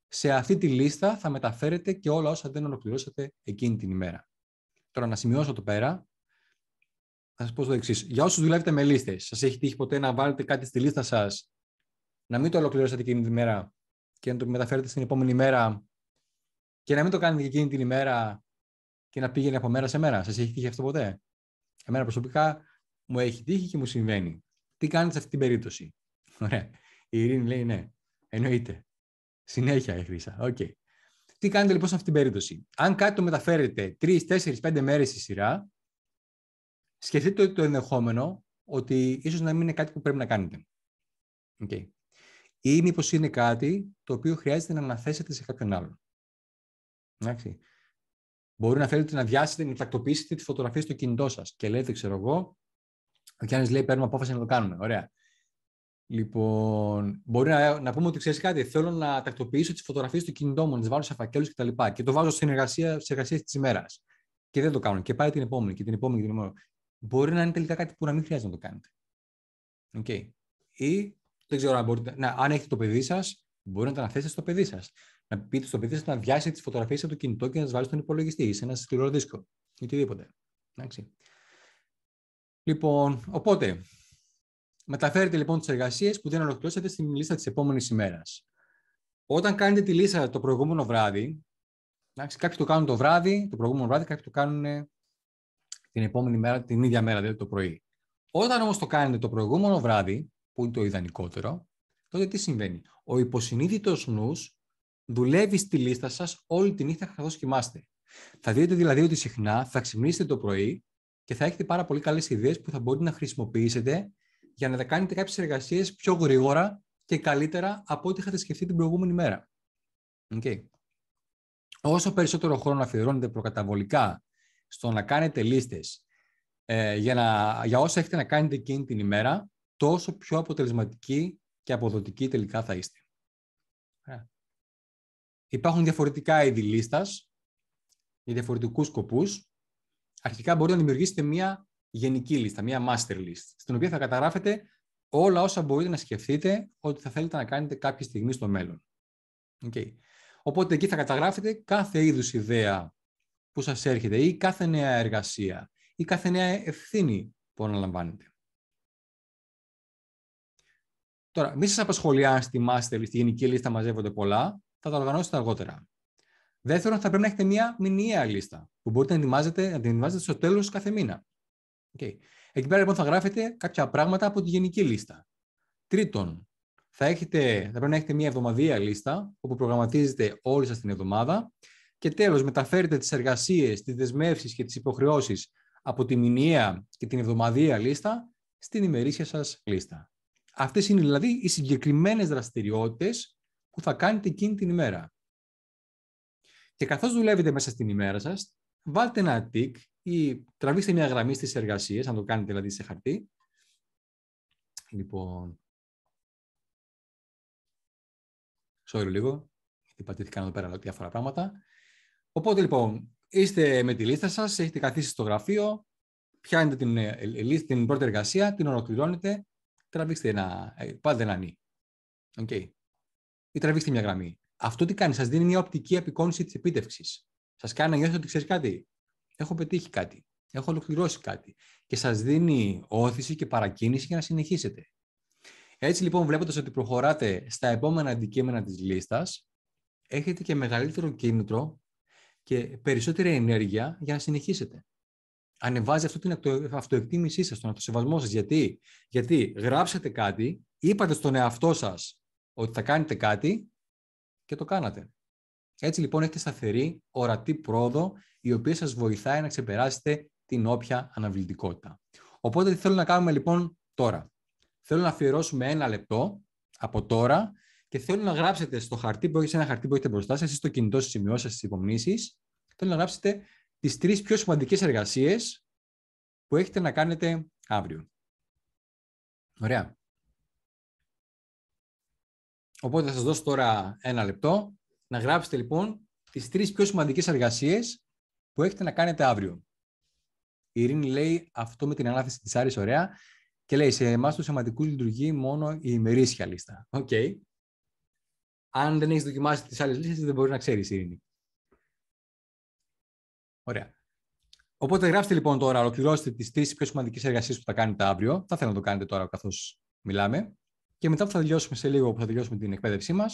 Σε αυτή τη λίστα θα μεταφέρετε και όλα όσα δεν ολοκληρώσατε εκείνη την ημέρα. Τώρα να σημειώσω το πέρα να σας πω το εξής. Για όσους δουλεύετε με λίστες, σας έχει τύχει ποτέ να βάλετε κάτι στη λίστα σας, να μην το ολοκληρώσετε εκείνη τη μέρα και να το μεταφέρετε στην επόμενη μέρα και να μην το κάνετε εκείνη την ημέρα και να πήγαινε από μέρα σε μέρα. Σας έχει τύχει αυτό ποτέ. Εμένα προσωπικά μου έχει τύχει και μου συμβαίνει. Τι κάνετε σε αυτή την περίπτωση. [LAUGHS] Ωραία. Η Ειρήνη λέει ναι. Εννοείται. Συνέχεια η Χρύσα. Οκ. Τι κάνετε λοιπόν σε αυτή την περίπτωση. Αν κάτι το μεταφέρετε 3, 4, 5 μέρες στη σειρά, σκεφτείτε το ενδεχόμενο ότι ίσως να μην είναι κάτι που πρέπει να κάνετε. Okay. Ή μήπως είναι κάτι το οποίο χρειάζεται να αναθέσετε σε κάποιον άλλον. Μπορεί να θέλετε να διάσετε, να τακτοποιήσετε τη φωτογραφία στο κινητό σας και λέτε, ξέρω εγώ, ο Γιάννης λέει: Παίρνουμε απόφαση να το κάνουμε. Ωραία. Λοιπόν, μπορεί να, να πούμε ότι ξέρεις κάτι, θέλω να τακτοποιήσω τις φωτογραφίες του κινητό μου, να τις βάλω σε φακέλους κτλ. Και, και το βάζω στην εργασία, της ημέρας. Και δεν το κάνω. Και πάει την επόμενη και την επόμενη και την επόμενη μπορεί να είναι τελικά κάτι που να μην χρειάζεται να το κάνετε. Okay. Ή δεν ξέρω αν Να, αν έχετε το παιδί σας, μπορεί να τα αναθέσετε στο παιδί σας. Να πείτε στο παιδί σας να βιάσει τις φωτογραφίες από το κινητό και να τις βάλει στον υπολογιστή ή σε ένα σκληρό δίσκο. Οτιδήποτε. Εντάξει. Λοιπόν, οπότε, μεταφέρετε λοιπόν τις εργασίες που δεν ολοκληρώσατε στην λίστα της επόμενης ημέρας. Όταν κάνετε τη λίστα το προηγούμενο βράδυ, κάποιοι το κάνουν το βράδυ, το προηγούμενο βράδυ, κάποιοι το κάνουν την επόμενη μέρα, την ίδια μέρα δηλαδή το πρωί. Όταν όμως το κάνετε το προηγούμενο βράδυ, που είναι το ιδανικότερο, τότε τι συμβαίνει. Ο υποσυνείδητος νους δουλεύει στη λίστα σας όλη τη νύχτα καθώς κοιμάστε. Θα δείτε δηλαδή ότι συχνά θα ξυπνήσετε το πρωί και θα έχετε πάρα πολύ καλές ιδέες που θα μπορείτε να χρησιμοποιήσετε για να κάνετε κάποιες εργασίες πιο γρήγορα και καλύτερα από ό,τι είχατε σκεφτεί την προηγούμενη μέρα. Okay. Όσο περισσότερο χρόνο αφιερώνετε προκαταβολικά στο να κάνετε λίστες ε, για, να, για όσα έχετε να κάνετε εκείνη την ημέρα, τόσο πιο αποτελεσματική και αποδοτική τελικά θα είστε. Ε. Υπάρχουν διαφορετικά είδη λίστας για διαφορετικούς σκοπούς. Αρχικά μπορείτε να δημιουργήσετε μία γενική λίστα, μία master list, στην οποία θα καταγράφετε όλα όσα μπορείτε να σκεφτείτε ότι θα θέλετε να κάνετε κάποια στιγμή στο μέλλον. Okay. Οπότε εκεί θα καταγράφετε κάθε είδους ιδέα που σας έρχεται ή κάθε νέα εργασία ή κάθε νέα ευθύνη που αναλαμβάνετε. Τώρα, μη σας απασχολεί αν στη master, στη γενική λίστα μαζεύονται πολλά, θα τα οργανώσετε αργότερα. Δεύτερον, θα πρέπει να έχετε μια μηνιαία λίστα που μπορείτε να, ετοιμάζετε, να ετοιμάζετε στο τέλος κάθε μήνα. Okay. Εκεί πέρα λοιπόν θα γράφετε κάποια πράγματα από τη γενική λίστα. Τρίτον, θα, έχετε, θα πρέπει να έχετε μια εβδομαδιαία λίστα όπου προγραμματίζετε όλη σας την εβδομάδα και τέλος, μεταφέρετε τις εργασίες, τις δεσμεύσεις και τις υποχρεώσεις από τη μηνιαία και την εβδομαδιαία λίστα στην ημερήσια σας λίστα. Αυτές είναι δηλαδή οι συγκεκριμένες δραστηριότητες που θα κάνετε εκείνη την ημέρα. Και καθώς δουλεύετε μέσα στην ημέρα σας, βάλτε ένα τικ ή τραβήξτε μια γραμμή στις εργασίες, αν το κάνετε δηλαδή σε χαρτί. Λοιπόν... λίγο, γιατί πατήθηκαν εδώ πέρα διάφορα πράγματα. Οπότε λοιπόν, είστε με τη λίστα σας, έχετε καθίσει στο γραφείο, πιάνετε την, ε, ε, ε, την πρώτη εργασία, την ολοκληρώνετε, τραβήξτε ένα, πάντα ένα νι. Okay. Ή τραβήξτε μια γραμμή. Αυτό τι κάνει, σας δίνει μια οπτική απεικόνηση της επίτευξης. Σας κάνει να νιώθετε ότι ξέρεις κάτι. Έχω πετύχει κάτι. Έχω ολοκληρώσει κάτι. Και σας δίνει όθηση και παρακίνηση για να συνεχίσετε. Έτσι λοιπόν, βλέποντας ότι προχωράτε στα επόμενα αντικείμενα της λίστας, έχετε και μεγαλύτερο κίνητρο και περισσότερη ενέργεια για να συνεχίσετε. Ανεβάζει αυτή την αυτοεκτίμησή σας, τον αυτοσεβασμό σας. Γιατί, Γιατί γράψατε κάτι, είπατε στον εαυτό σας ότι θα κάνετε κάτι και το κάνατε. Έτσι λοιπόν έχετε σταθερή, ορατή πρόοδο η οποία σας βοηθάει να ξεπεράσετε την όποια αναβλητικότητα. Οπότε τι θέλω να κάνουμε λοιπόν τώρα. Θέλω να αφιερώσουμε ένα λεπτό από τώρα και θέλω να γράψετε στο χαρτί που έχετε, ένα χαρτί που έχετε μπροστά σας, στο κινητό σας σημειώσεις, στις υπομνήσεις, θέλω να γράψετε τις τρεις πιο σημαντικές εργασίες που έχετε να κάνετε αύριο. Ωραία. Οπότε θα σας δώσω τώρα ένα λεπτό να γράψετε λοιπόν τις τρεις πιο σημαντικές εργασίες που έχετε να κάνετε αύριο. Η Ειρήνη λέει αυτό με την ανάθεση της Άρης ωραία και λέει σε εμάς το σημαντικού λειτουργεί μόνο η ημερήσια λίστα. Οκ. Okay. Αν δεν έχεις δοκιμάσει τις άλλες λίστες δεν μπορείς να ξέρεις Ειρήνη. Ωραία. Οπότε γράψτε λοιπόν τώρα, ολοκληρώστε τις τρεις πιο σημαντικές εργασίες που θα κάνετε αύριο. Θα θέλω να το κάνετε τώρα καθώς μιλάμε. Και μετά που θα τελειώσουμε σε λίγο, που θα τελειώσουμε την εκπαίδευσή μας,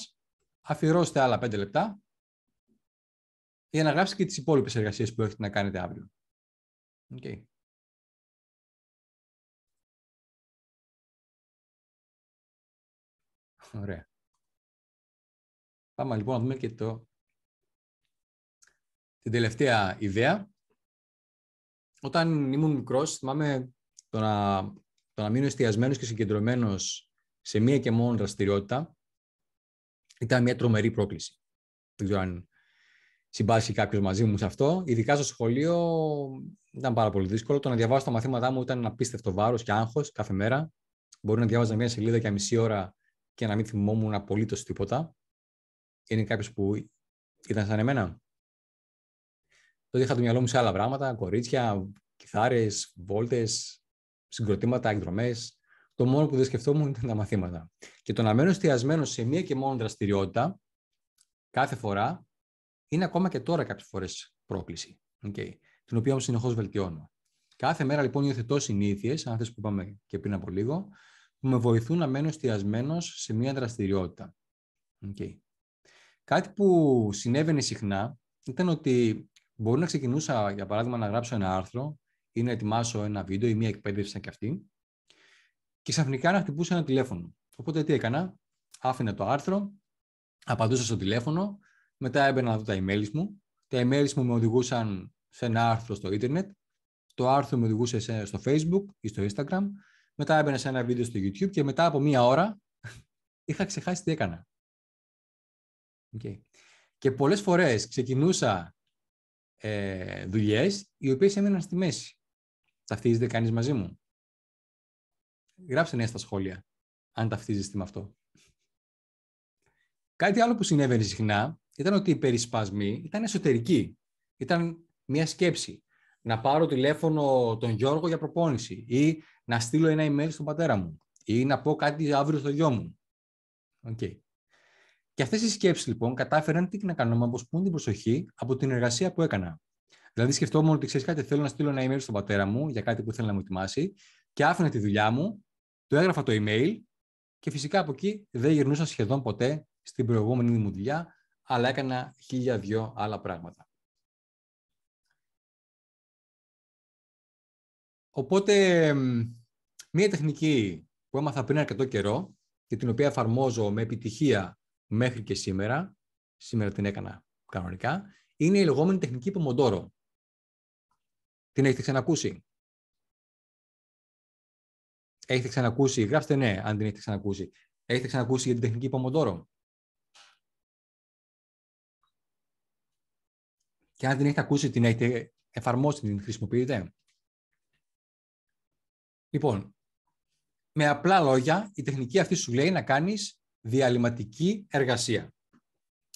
αφιερώστε άλλα πέντε λεπτά για να γράψετε και τις υπόλοιπες εργασίες που έχετε να κάνετε αύριο. Okay. Ωραία. Πάμε λοιπόν να δούμε και το την τελευταία ιδέα. Όταν ήμουν μικρός, θυμάμαι το να, το να μείνω εστιασμένος και συγκεντρωμένος σε μία και μόνο δραστηριότητα ήταν μια τρομερή πρόκληση. Δεν ξέρω αν συμπάσχει κάποιος μαζί μου σε αυτό. Ειδικά στο σχολείο ήταν πάρα πολύ δύσκολο. Το να διαβάσω τα μαθήματά μου ήταν ένα απίστευτο βάρος και άγχος κάθε μέρα. Μπορεί να διάβαζα μία σελίδα και μισή ώρα και να μην θυμόμουν απολύτως τίποτα. Είναι κάποιος που ήταν σαν εμένα τότε είχα το μυαλό μου σε άλλα πράγματα, κορίτσια, κιθάρες, βόλτες, συγκροτήματα, εκδρομές. Το μόνο που δεν σκεφτόμουν ήταν τα μαθήματα. Και το να μένω εστιασμένο σε μία και μόνο δραστηριότητα κάθε φορά είναι ακόμα και τώρα κάποιες φορές πρόκληση. Okay. Την οποία όμως συνεχώς βελτιώνω. Κάθε μέρα λοιπόν υιοθετώ συνήθειες, αν θες που είπαμε και πριν από λίγο, που με βοηθούν να μένω εστιασμένος σε μία δραστηριότητα. Okay. Κάτι που συνέβαινε συχνά ήταν ότι Μπορεί να ξεκινούσα, για παράδειγμα, να γράψω ένα άρθρο ή να ετοιμάσω ένα βίντεο ή μια εκπαίδευση σαν και αυτή και ξαφνικά να χτυπούσα ένα τηλέφωνο. Οπότε τι έκανα, άφηνα το άρθρο, απαντούσα στο τηλέφωνο, μετά έμπαινα να δω τα email μου. Τα email μου με οδηγούσαν σε ένα άρθρο στο ίντερνετ, το άρθρο με οδηγούσε στο facebook ή στο instagram, μετά έμπαινα σε ένα βίντεο στο YouTube και μετά από μία ώρα [LAUGHS] είχα ξεχάσει τι έκανα. Okay. Και πολλές φορές ξεκινούσα ε, δουλειές οι οποίες έμειναν στη μέση. Ταυτίζεται κανείς μαζί μου. Γράψτε νέα στα σχόλια, αν ταυτίζεστε με αυτό. Κάτι άλλο που συνέβαινε συχνά ήταν ότι οι περισπασμοί ήταν εσωτερικοί. Ήταν μια σκέψη. Να πάρω τηλέφωνο τον Γιώργο για προπόνηση ή να στείλω ένα email στον πατέρα μου ή να πω κάτι αύριο στο γιο μου. Okay. Και αυτές οι σκέψεις λοιπόν κατάφεραν τι να κάνω, να αποσπούν την προσοχή από την εργασία που έκανα. Δηλαδή, σκεφτόμουν ότι ξέρεις κάτι, θέλω να στείλω ένα email στον πατέρα μου για κάτι που θέλει να μου ετοιμάσει και άφηνα τη δουλειά μου, το έγραφα το email και φυσικά από εκεί δεν γυρνούσα σχεδόν ποτέ στην προηγούμενη μου δουλειά, αλλά έκανα χίλια δυο άλλα πράγματα. Οπότε, μία τεχνική που έμαθα πριν αρκετό καιρό και την οποία εφαρμόζω με επιτυχία μέχρι και σήμερα, σήμερα την έκανα κανονικά, είναι η λεγόμενη τεχνική πομοντόρο. Την έχετε ξανακούσει. Έχετε ξανακούσει, γράψτε ναι αν την έχετε ξανακούσει. Έχετε ξανακούσει για την τεχνική Πομοντόρο. Και αν την έχετε ακούσει, την έχετε εφαρμόσει, την χρησιμοποιείτε. Λοιπόν, με απλά λόγια, η τεχνική αυτή σου λέει να κάνεις διαλυματική εργασία.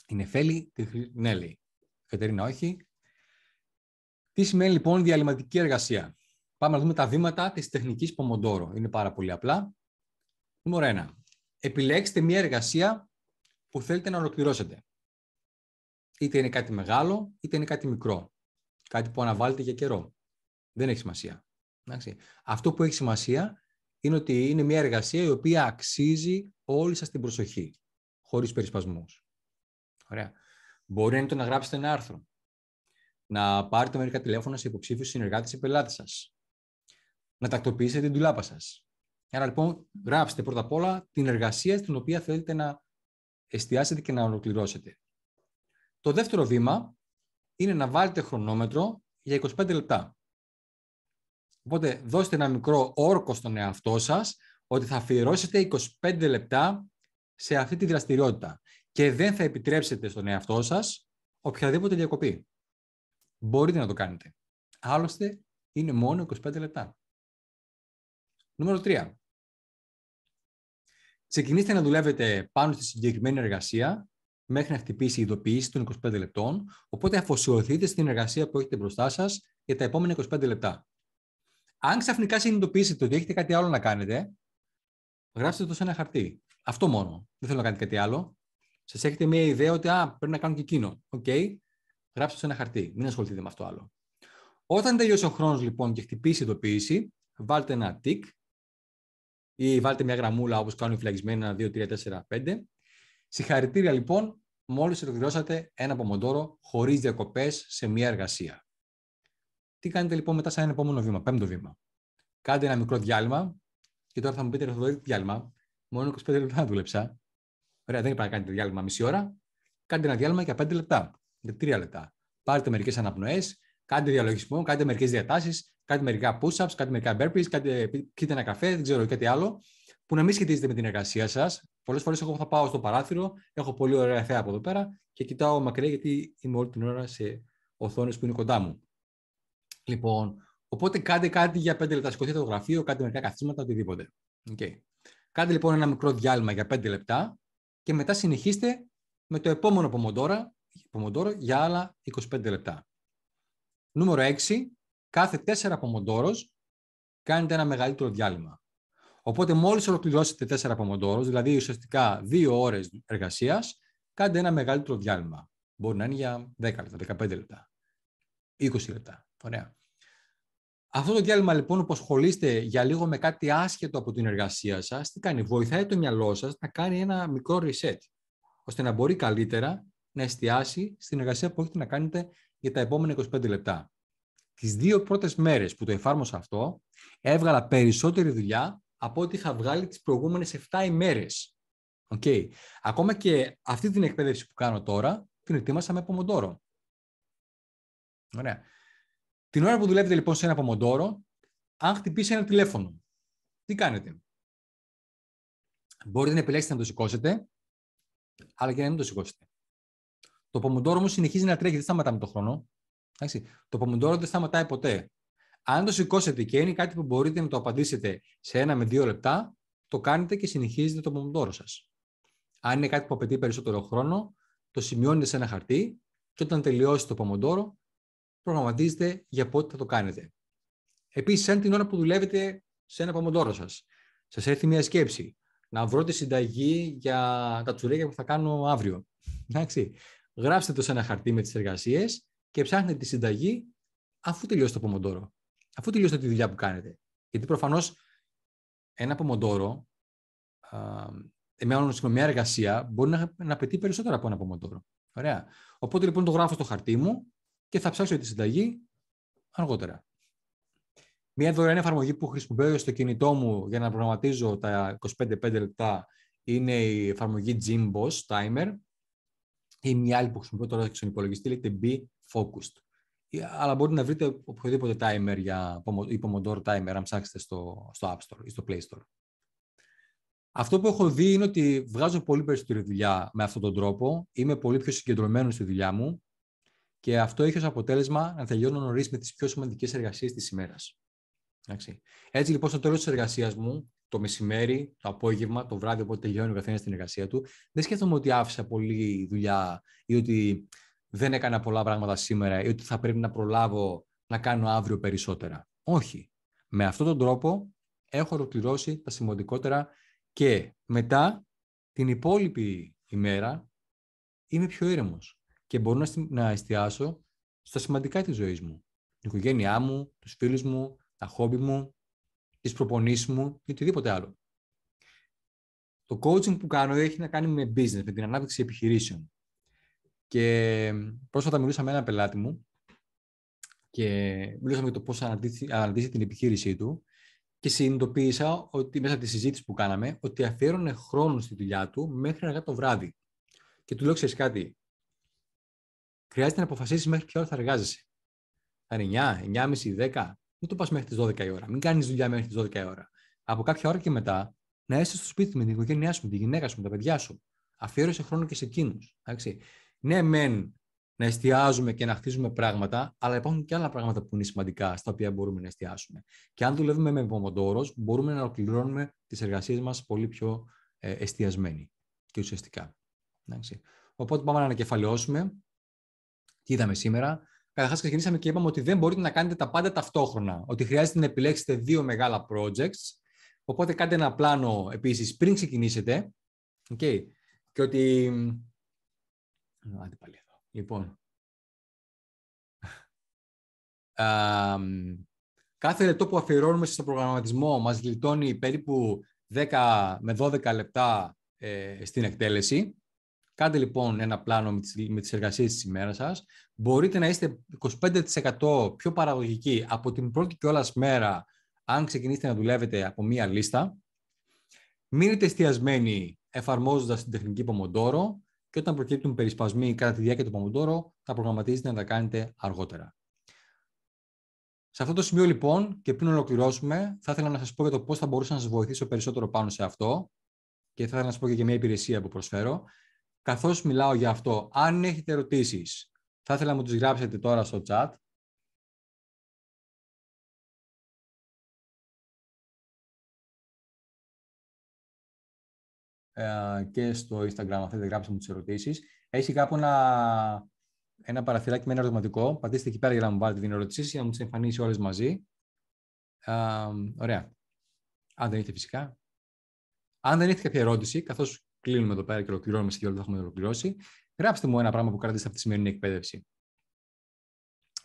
Η Νεφέλη Χρυνέλη. Κατερίνα, όχι. Τι σημαίνει λοιπόν διαλυματική εργασία. Πάμε να δούμε τα βήματα της τεχνικής Πομοντόρο. Είναι πάρα πολύ απλά. Νούμερο 1. Επιλέξτε μια εργασία που θέλετε να ολοκληρώσετε. Είτε είναι κάτι μεγάλο, είτε είναι κάτι μικρό. Κάτι που αναβαλλεται για καιρό. Δεν έχει σημασία. Αυτό που έχει σημασία είναι ότι είναι μια εργασία η οποία αξίζει όλη σας την προσοχή, χωρίς περισπασμούς. Ωραία. Μπορεί να είναι το να γράψετε ένα άρθρο, να πάρετε μερικά τηλέφωνα σε υποψήφιους συνεργάτες ή πελάτες σας, να τακτοποιήσετε την τουλάπα σας. Άρα λοιπόν γράψτε πρώτα απ' όλα την εργασία στην οποία θέλετε να εστιάσετε και να ολοκληρώσετε. Το δεύτερο βήμα είναι να βάλετε χρονόμετρο για 25 λεπτά. Οπότε δώστε ένα μικρό όρκο στον εαυτό σας ότι θα αφιερώσετε 25 λεπτά σε αυτή τη δραστηριότητα και δεν θα επιτρέψετε στον εαυτό σας οποιαδήποτε διακοπή. Μπορείτε να το κάνετε. Άλλωστε, είναι μόνο 25 λεπτά. Νούμερο 3. Ξεκινήστε να δουλεύετε πάνω στη συγκεκριμένη εργασία μέχρι να χτυπήσει η ειδοποίηση των 25 λεπτών, οπότε αφοσιωθείτε στην εργασία που έχετε μπροστά σας για τα επόμενα 25 λεπτά. Αν ξαφνικά συνειδητοποιήσετε ότι έχετε κάτι άλλο να κάνετε, γράψτε το σε ένα χαρτί. Αυτό μόνο. Δεν θέλω να κάνετε κάτι άλλο. Σας έχετε μια ιδέα ότι α, πρέπει να κάνω και εκείνο. Οκ. Okay. Γράψτε το σε ένα χαρτί. Μην ασχοληθείτε με αυτό άλλο. Όταν τελειώσει ο χρόνος λοιπόν και χτυπήσει η ειδοποίηση, βάλτε ένα τικ ή βάλτε μια γραμμούλα όπως κάνουν οι φυλακισμένοι 1, 2, 3, 4, 5. Συγχαρητήρια λοιπόν, μόλις ολοκληρώσατε ένα πομοντόρο χωρίς διακοπές σε μια εργασία. Τι κάνετε λοιπόν μετά σαν ένα επόμενο βήμα, πέμπτο βήμα. Κάντε ένα μικρό διάλειμμα και τώρα θα μου πείτε, θα το διάλειμμα. Μόνο 25 λεπτά δούλεψα. Ωραία, δεν υπάρχει να κάνετε διάλειμμα μισή ώρα. Κάντε ένα διάλειμμα για 5 λεπτά, για 3 λεπτά. Πάρτε μερικές αναπνοές, κάντε διαλογισμό, κάντε μερικές διατάσεις, κάντε μερικά push-ups, κάντε μερικά burpees, κάντε, πείτε ένα καφέ, δεν ξέρω κάτι άλλο, που να μην σχετίζεται με την εργασία σας. Πολλές φορές εγώ θα πάω στο παράθυρο, έχω πολύ ωραία θέα από εδώ πέρα και κοιτάω μακριά γιατί είμαι όλη την ώρα σε οθόνες που είναι κοντά μου. Λοιπόν, Οπότε κάντε κάτι για 5 λεπτά. Σηκωθείτε το γραφείο, κάντε μερικά καθίσματα, οτιδήποτε. Okay. Κάντε λοιπόν ένα μικρό διάλειμμα για 5 λεπτά και μετά συνεχίστε με το επόμενο πομοντόρο για άλλα 25 λεπτά. Νούμερο 6. Κάθε 4 πομοντόρο κάνετε ένα μεγαλύτερο διάλειμμα. Οπότε μόλις ολοκληρώσετε 4 πομοντόρος, δηλαδή ουσιαστικά 2 ώρες εργασίας, κάντε ένα μεγαλύτερο διάλειμμα. Μπορεί να είναι για 10 λεπτά, 15 λεπτά, 20 λεπτά. Ωραία. Αυτό το διάλειμμα λοιπόν που ασχολείστε για λίγο με κάτι άσχετο από την εργασία σας, τι κάνει, βοηθάει το μυαλό σας να κάνει ένα μικρό reset, ώστε να μπορεί καλύτερα να εστιάσει στην εργασία που έχετε να κάνετε για τα επόμενα 25 λεπτά. Τις δύο πρώτες μέρες που το εφάρμοσα αυτό, έβγαλα περισσότερη δουλειά από ό,τι είχα βγάλει τις προηγούμενες 7 ημέρες. Okay. Ακόμα και αυτή την εκπαίδευση που κάνω τώρα, την ετοίμασα με πομοντόρο. Ωραία. Την ώρα που δουλεύετε λοιπόν σε ένα πομοντόρο, αν χτυπήσει ένα τηλέφωνο, τι κάνετε. Μπορείτε να επιλέξετε να το σηκώσετε, αλλά και να μην το σηκώσετε. Το πομοντόρο μου συνεχίζει να τρέχει, δεν με τον χρόνο. Το πομοντόρο δεν σταματάει ποτέ. Αν το σηκώσετε και είναι κάτι που μπορείτε να το απαντήσετε σε ένα με δύο λεπτά, το κάνετε και συνεχίζετε το πομοντόρο σας. Αν είναι κάτι που απαιτεί περισσότερο χρόνο, το σημειώνετε σε ένα χαρτί και όταν τελειώσει το πομοντόρο, προγραμματίζετε για πότε θα το κάνετε. Επίσης, αν την ώρα που δουλεύετε σε ένα παμοντόρο σας, σας έρθει μια σκέψη να βρω τη συνταγή για τα τσουρέκια που θα κάνω αύριο. [LAUGHS] Εντάξει. Γράψτε το σε ένα χαρτί με τις εργασίες και ψάχνετε τη συνταγή αφού τελειώσετε το πομοντόρο. Αφού τελειώσετε τη δουλειά που κάνετε. Γιατί προφανώς ένα πομοντόρο, ε, μια εργασία, μπορεί να, απαιτεί περισσότερα από ένα πομοντόρο. Ωραία. Οπότε λοιπόν το γράφω στο χαρτί μου και θα ψάξω τη συνταγή αργότερα. Μια δωρεάν εφαρμογή που χρησιμοποιώ στο κινητό μου για να προγραμματίζω τα 25-5 λεπτά είναι η εφαρμογή Gym Boss Timer ή μια άλλη που χρησιμοποιώ τώρα στον υπολογιστή λέγεται Be Focused. Αλλά μπορείτε να βρείτε οποιοδήποτε timer για, ή Pomodoro timer αν ψάξετε στο, στο App Store ή στο Play Store. Αυτό που έχω δει είναι ότι βγάζω πολύ περισσότερη δουλειά με αυτόν τον τρόπο. Είμαι πολύ πιο συγκεντρωμένος στη δουλειά μου. Και αυτό έχει ως αποτέλεσμα να τελειώνω νωρίς με τις πιο σημαντικές εργασίες της ημέρας. Έτσι λοιπόν, στο τέλος της εργασίας μου, το μεσημέρι, το απόγευμα, το βράδυ, όποτε τελειώνει ο καθένας την εργασία του, δεν σκέφτομαι ότι άφησα πολύ δουλειά ή ότι δεν έκανα πολλά πράγματα σήμερα ή ότι θα πρέπει να προλάβω να κάνω αύριο περισσότερα. Όχι. Με αυτόν τον τρόπο έχω ολοκληρώσει τα σημαντικότερα και μετά την υπόλοιπη ημέρα είμαι πιο ήρεμος και μπορώ να εστιάσω στα σημαντικά της ζωής μου. Την οικογένειά μου, τους φίλους μου, τα χόμπι μου, τις προπονήσεις μου ή οτιδήποτε άλλο. Το coaching που κάνω έχει να κάνει με business, με την ανάπτυξη επιχειρήσεων. Και πρόσφατα μιλούσα με έναν πελάτη μου και μιλούσαμε για το πώς αναπτύσσει την επιχείρησή του και συνειδητοποίησα ότι μέσα από τη συζήτηση που κάναμε ότι αφιέρωνε χρόνο στη δουλειά του μέχρι αργά το βράδυ. Και του λέω, «Ξέρεις κάτι, χρειάζεται να αποφασίσεις μέχρι ποια ώρα θα εργάζεσαι. Θα είναι 9, 9.30, 10. Μην το πας μέχρι τις 12 η ώρα. Μην κάνεις δουλειά μέχρι τις 12 η ώρα. Από κάποια ώρα και μετά να είσαι στο σπίτι με την οικογένειά σου, με τη γυναίκα σου, με τα παιδιά σου. Αφιέρωσε χρόνο και σε εκείνους. Ναι, μεν να εστιάζουμε και να χτίζουμε πράγματα, αλλά υπάρχουν και άλλα πράγματα που είναι σημαντικά στα οποία μπορούμε να εστιάσουμε. Και αν δουλεύουμε με Pomodoro, μπορούμε να ολοκληρώνουμε τις εργασίες μας πολύ πιο ε, εστιασμένοι και ουσιαστικά. Οπότε πάμε να ανακεφαλαιώσουμε τι είδαμε σήμερα. Καταρχάς, ξεκινήσαμε και είπαμε ότι δεν μπορείτε να κάνετε τα πάντα ταυτόχρονα. Ότι χρειάζεται να επιλέξετε δύο μεγάλα projects. Οπότε κάντε ένα πλάνο επίσης πριν ξεκινήσετε. Okay. Και ότι. Άντε Λοιπόν. [LAUGHS] κάθε λεπτό που αφιερώνουμε στο προγραμματισμό μας γλιτώνει περίπου 10 με 12 λεπτά ε, στην εκτέλεση. Κάντε λοιπόν ένα πλάνο με τις, εργασίες της ημέρας σας. Μπορείτε να είστε 25% πιο παραγωγικοί από την πρώτη κιόλας μέρα αν ξεκινήσετε να δουλεύετε από μία λίστα. Μείνετε εστιασμένοι εφαρμόζοντας την τεχνική Pomodoro και όταν προκύπτουν περισπασμοί κατά τη διάρκεια του Pomodoro θα προγραμματίζετε να τα κάνετε αργότερα. Σε αυτό το σημείο λοιπόν και πριν ολοκληρώσουμε θα ήθελα να σας πω για το πώς θα μπορούσα να σας βοηθήσω περισσότερο πάνω σε αυτό και θα ήθελα να σας πω και μια υπηρεσία που προσφέρω καθώς μιλάω για αυτό. Αν έχετε ερωτήσεις, θα ήθελα να μου τις γράψετε τώρα στο chat. Ε, και στο Instagram, αν θέλετε, γράψτε μου τις ερωτήσεις. Έχει κάπου ένα, ένα παραθυράκι με ένα ερωτηματικό. Πατήστε εκεί πέρα για να μου βάλετε την ερώτησή για να μου τις εμφανίσει όλες μαζί. Ε, ωραία. Αν δεν έχετε φυσικά. Αν δεν έχετε κάποια ερώτηση, καθώς κλείνουμε εδώ πέρα και ολοκληρώνουμε και όλα τα έχουμε ολοκληρώσει. Γράψτε μου ένα πράγμα που κρατήσετε αυτή τη σημερινή εκπαίδευση.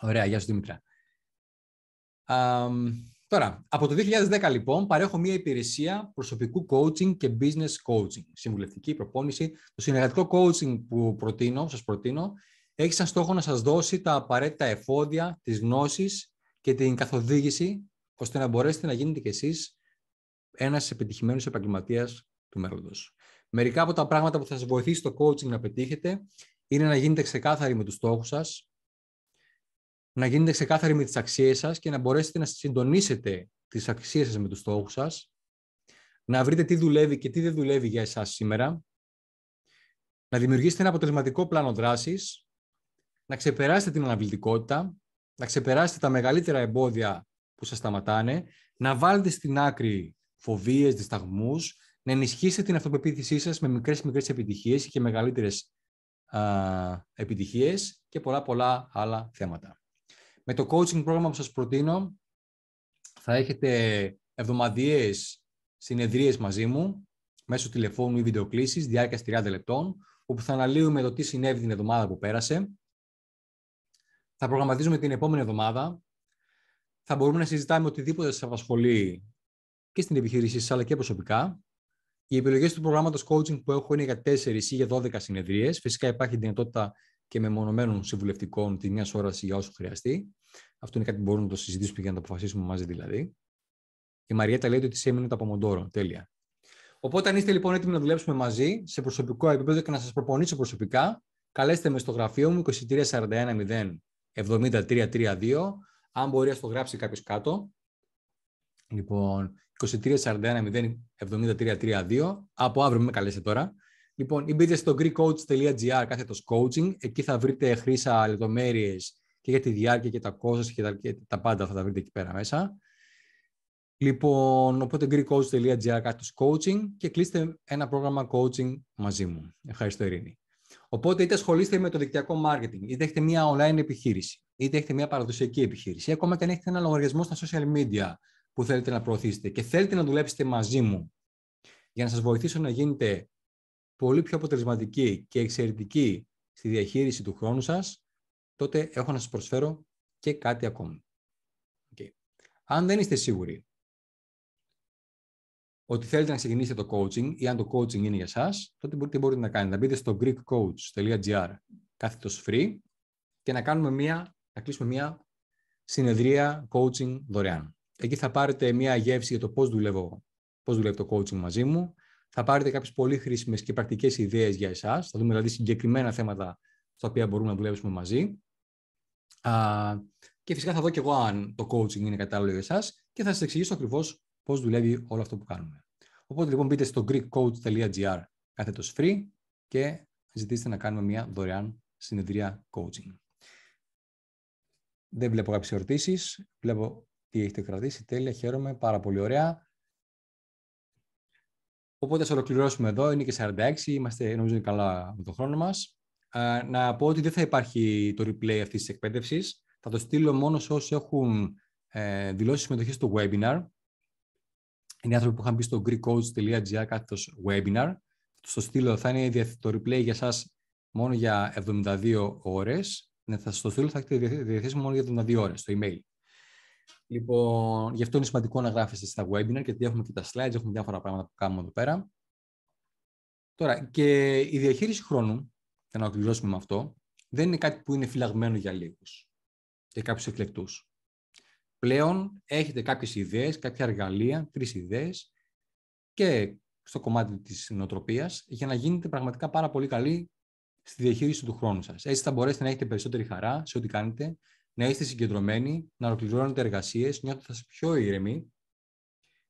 Ωραία, γεια σου Δήμητρα. τώρα, από το 2010 λοιπόν παρέχω μία υπηρεσία προσωπικού coaching και business coaching, συμβουλευτική προπόνηση. Το συνεργατικό coaching που προτείνω, σας προτείνω, έχει σαν στόχο να σας δώσει τα απαραίτητα εφόδια, τις γνώσεις και την καθοδήγηση, ώστε να μπορέσετε να γίνετε κι εσείς ένας επιτυχημένος επαγγελματίας του μέλλοντος. Μερικά από τα πράγματα που θα σας βοηθήσει το coaching να πετύχετε είναι να γίνετε ξεκάθαροι με τους στόχους σας, να γίνετε ξεκάθαροι με τις αξίες σας και να μπορέσετε να συντονίσετε τις αξίες σας με τους στόχους σας, να βρείτε τι δουλεύει και τι δεν δουλεύει για εσάς σήμερα, να δημιουργήσετε ένα αποτελεσματικό πλάνο δράσης, να ξεπεράσετε την αναβλητικότητα, να ξεπεράσετε τα μεγαλύτερα εμπόδια που σας σταματάνε, να βάλετε στην άκρη φοβίες, δισταγμούς να ενισχύσετε την αυτοπεποίθησή σας με μικρές μικρές επιτυχίες και μεγαλύτερες α, επιτυχίες και πολλά πολλά άλλα θέματα. Με το coaching πρόγραμμα που σας προτείνω θα έχετε εβδομαδιαίες συνεδρίες μαζί μου μέσω τηλεφώνου ή βιντεοκλήσης διάρκειας 30 λεπτών όπου θα αναλύουμε το τι συνέβη την εβδομάδα που πέρασε. Θα προγραμματίζουμε την επόμενη εβδομάδα. Θα μπορούμε να συζητάμε οτιδήποτε σας απασχολεί και στην επιχείρησή σας αλλά και προσωπικά. Οι επιλογές του προγράμματος coaching που έχω είναι για 4 ή για 12 συνεδρίες. Φυσικά υπάρχει δυνατότητα και μεμονωμένων συμβουλευτικών τη μιας ώρας για όσο χρειαστεί. Αυτό είναι κάτι που μπορούμε να το συζητήσουμε και να το αποφασίσουμε μαζί δηλαδή. Η Μαριέτα λέει ότι της έμεινε το απομοντόρο. Τέλεια. Οπότε, αν είστε λοιπόν έτοιμοι να δουλέψουμε μαζί σε προσωπικό επίπεδο και να σας προπονήσω προσωπικά, καλέστε με στο γραφείο μου 2341 Αν μπορεί, να το γράψει κάποιος κάτω. Λοιπόν, 2341 07332 απο αύριο με καλέσετε τώρα. Λοιπόν, ή μπείτε στο greekcoach.gr κάθετο coaching. Εκεί θα βρείτε χρήσα λεπτομέρειες και για τη διάρκεια και τα κόστο και τα, και τα πάντα θα τα βρείτε εκεί πέρα μέσα. Λοιπόν, οπότε greekcoach.gr κάθετος coaching και κλείστε ένα πρόγραμμα coaching μαζί μου. Ευχαριστώ Ειρήνη. Οπότε είτε ασχολείστε με το δικτυακό marketing, είτε έχετε μια online επιχείρηση, είτε έχετε μια παραδοσιακή επιχείρηση, ακόμα και αν έχετε ένα λογαριασμό στα social media, που θέλετε να προωθήσετε και θέλετε να δουλέψετε μαζί μου για να σας βοηθήσω να γίνετε πολύ πιο αποτελεσματικοί και εξαιρετικοί στη διαχείριση του χρόνου σας, τότε έχω να σας προσφέρω και κάτι ακόμη. Okay. Αν δεν είστε σίγουροι ότι θέλετε να ξεκινήσετε το coaching ή αν το coaching είναι για σας, τότε τι μπορείτε να κάνετε. Να μπείτε στο greekcoach.gr κάθετος free και να κάνουμε μία, να κλείσουμε μία συνεδρία coaching δωρεάν. Εκεί θα πάρετε μια γεύση για το πώς δουλεύω, πώς δουλεύει το coaching μαζί μου. Θα πάρετε κάποιες πολύ χρήσιμες και πρακτικές ιδέες για εσάς. Θα δούμε δηλαδή συγκεκριμένα θέματα στα οποία μπορούμε να δουλέψουμε μαζί. και φυσικά θα δω και εγώ αν το coaching είναι κατάλληλο για εσάς και θα σας εξηγήσω ακριβώς πώς δουλεύει όλο αυτό που κάνουμε. Οπότε λοιπόν μπείτε στο greekcoach.gr κάθετος free και ζητήστε να κάνουμε μια δωρεάν συνεδρία coaching. Δεν βλέπω κάποιες ερωτήσεις. Βλέπω τι έχετε κρατήσει. Τέλεια, χαίρομαι. Πάρα πολύ ωραία. Οπότε θα ολοκληρώσουμε εδώ. Είναι και 46. Είμαστε, νομίζω, καλά με τον χρόνο μας. Να πω ότι δεν θα υπάρχει το replay αυτής της εκπαίδευσης. Θα το στείλω μόνο σε όσοι έχουν ε, δηλώσει συμμετοχή στο webinar. Είναι άνθρωποι που είχαν μπει στο greekcoach.gr κάθετος webinar. Στο στείλω θα είναι το replay για σας μόνο για 72 ώρες. Ναι, θα στο στείλω θα έχετε διαθέσιμο μόνο για 72 ώρες στο email. Λοιπόν, γι' αυτό είναι σημαντικό να γράφεστε στα webinar, γιατί έχουμε και τα slides, έχουμε διάφορα πράγματα που κάνουμε εδώ πέρα. Τώρα, και η διαχείριση χρόνου, για να ολοκληρώσουμε με αυτό, δεν είναι κάτι που είναι φυλαγμένο για λίγους και κάποιους εκλεκτούς. Πλέον έχετε κάποιες ιδέες, κάποια εργαλεία, τρεις ιδέες και στο κομμάτι της νοοτροπίας για να γίνετε πραγματικά πάρα πολύ καλοί στη διαχείριση του χρόνου σας. Έτσι θα μπορέσετε να έχετε περισσότερη χαρά σε ό,τι κάνετε να είστε συγκεντρωμένοι, να ολοκληρώνετε εργασίες, νιώθοντα πιο ήρεμοι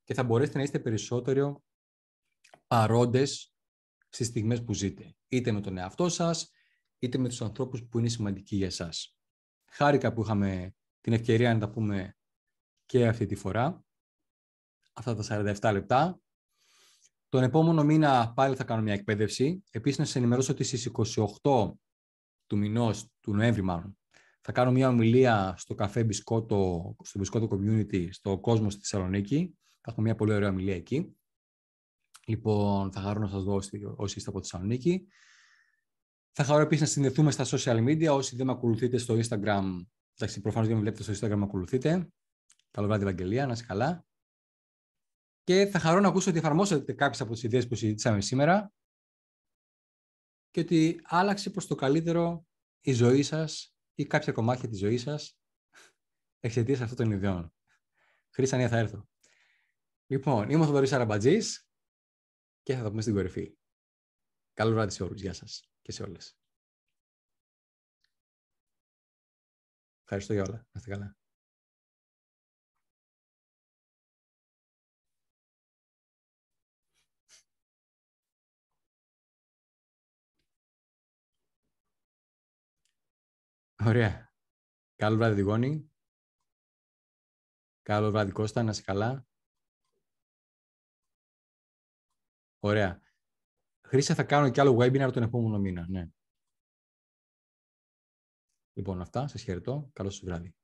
και θα μπορέσετε να είστε περισσότερο παρόντες στις στιγμές που ζείτε. Είτε με τον εαυτό σας, είτε με τους ανθρώπους που είναι σημαντικοί για εσάς. Χάρηκα που είχαμε την ευκαιρία να τα πούμε και αυτή τη φορά. Αυτά τα 47 λεπτά. Τον επόμενο μήνα πάλι θα κάνω μια εκπαίδευση. Επίσης να σας ενημερώσω ότι στις 28 του μηνός, του Νοέμβρη μάλλον, θα κάνω μια ομιλία στο καφέ Μπισκότο, στο Μπισκότο Community, στο κόσμο στη Θεσσαλονίκη. Θα έχω μια πολύ ωραία ομιλία εκεί. Λοιπόν, θα χαρώ να σας δω όσοι είστε από τη Θεσσαλονίκη. Θα χαρώ επίσης να συνδεθούμε στα social media. Όσοι δεν με ακολουθείτε στο Instagram, εντάξει, προφανώς δεν με βλέπετε στο Instagram, με ακολουθείτε. Καλό βράδυ, Ευαγγελία, να είσαι καλά. Και θα χαρώ να ακούσω ότι εφαρμόσατε κάποιες από τις ιδέες που συζητήσαμε σήμερα και ότι άλλαξε προς το καλύτερο η ζωή σας ή κάποια κομμάτια της ζωής σας εξαιτίας αυτών των ιδιών. Χρήστανία θα έρθω. Λοιπόν, είμαι ο Θοδωρής Αραμπατζής και θα τα πούμε στην κορυφή. Καλό βράδυ σε όλους. Γεια σας και σε όλες. Ευχαριστώ για όλα. Να είστε καλά. Ωραία. Καλό βράδυ, Διγόνη. Καλό βράδυ, Κώστα. Να είσαι καλά. Ωραία. Χρήσα, θα κάνω και άλλο webinar τον επόμενο μήνα. Ναι. Λοιπόν, αυτά. Σας χαιρετώ. Καλό σας βράδυ.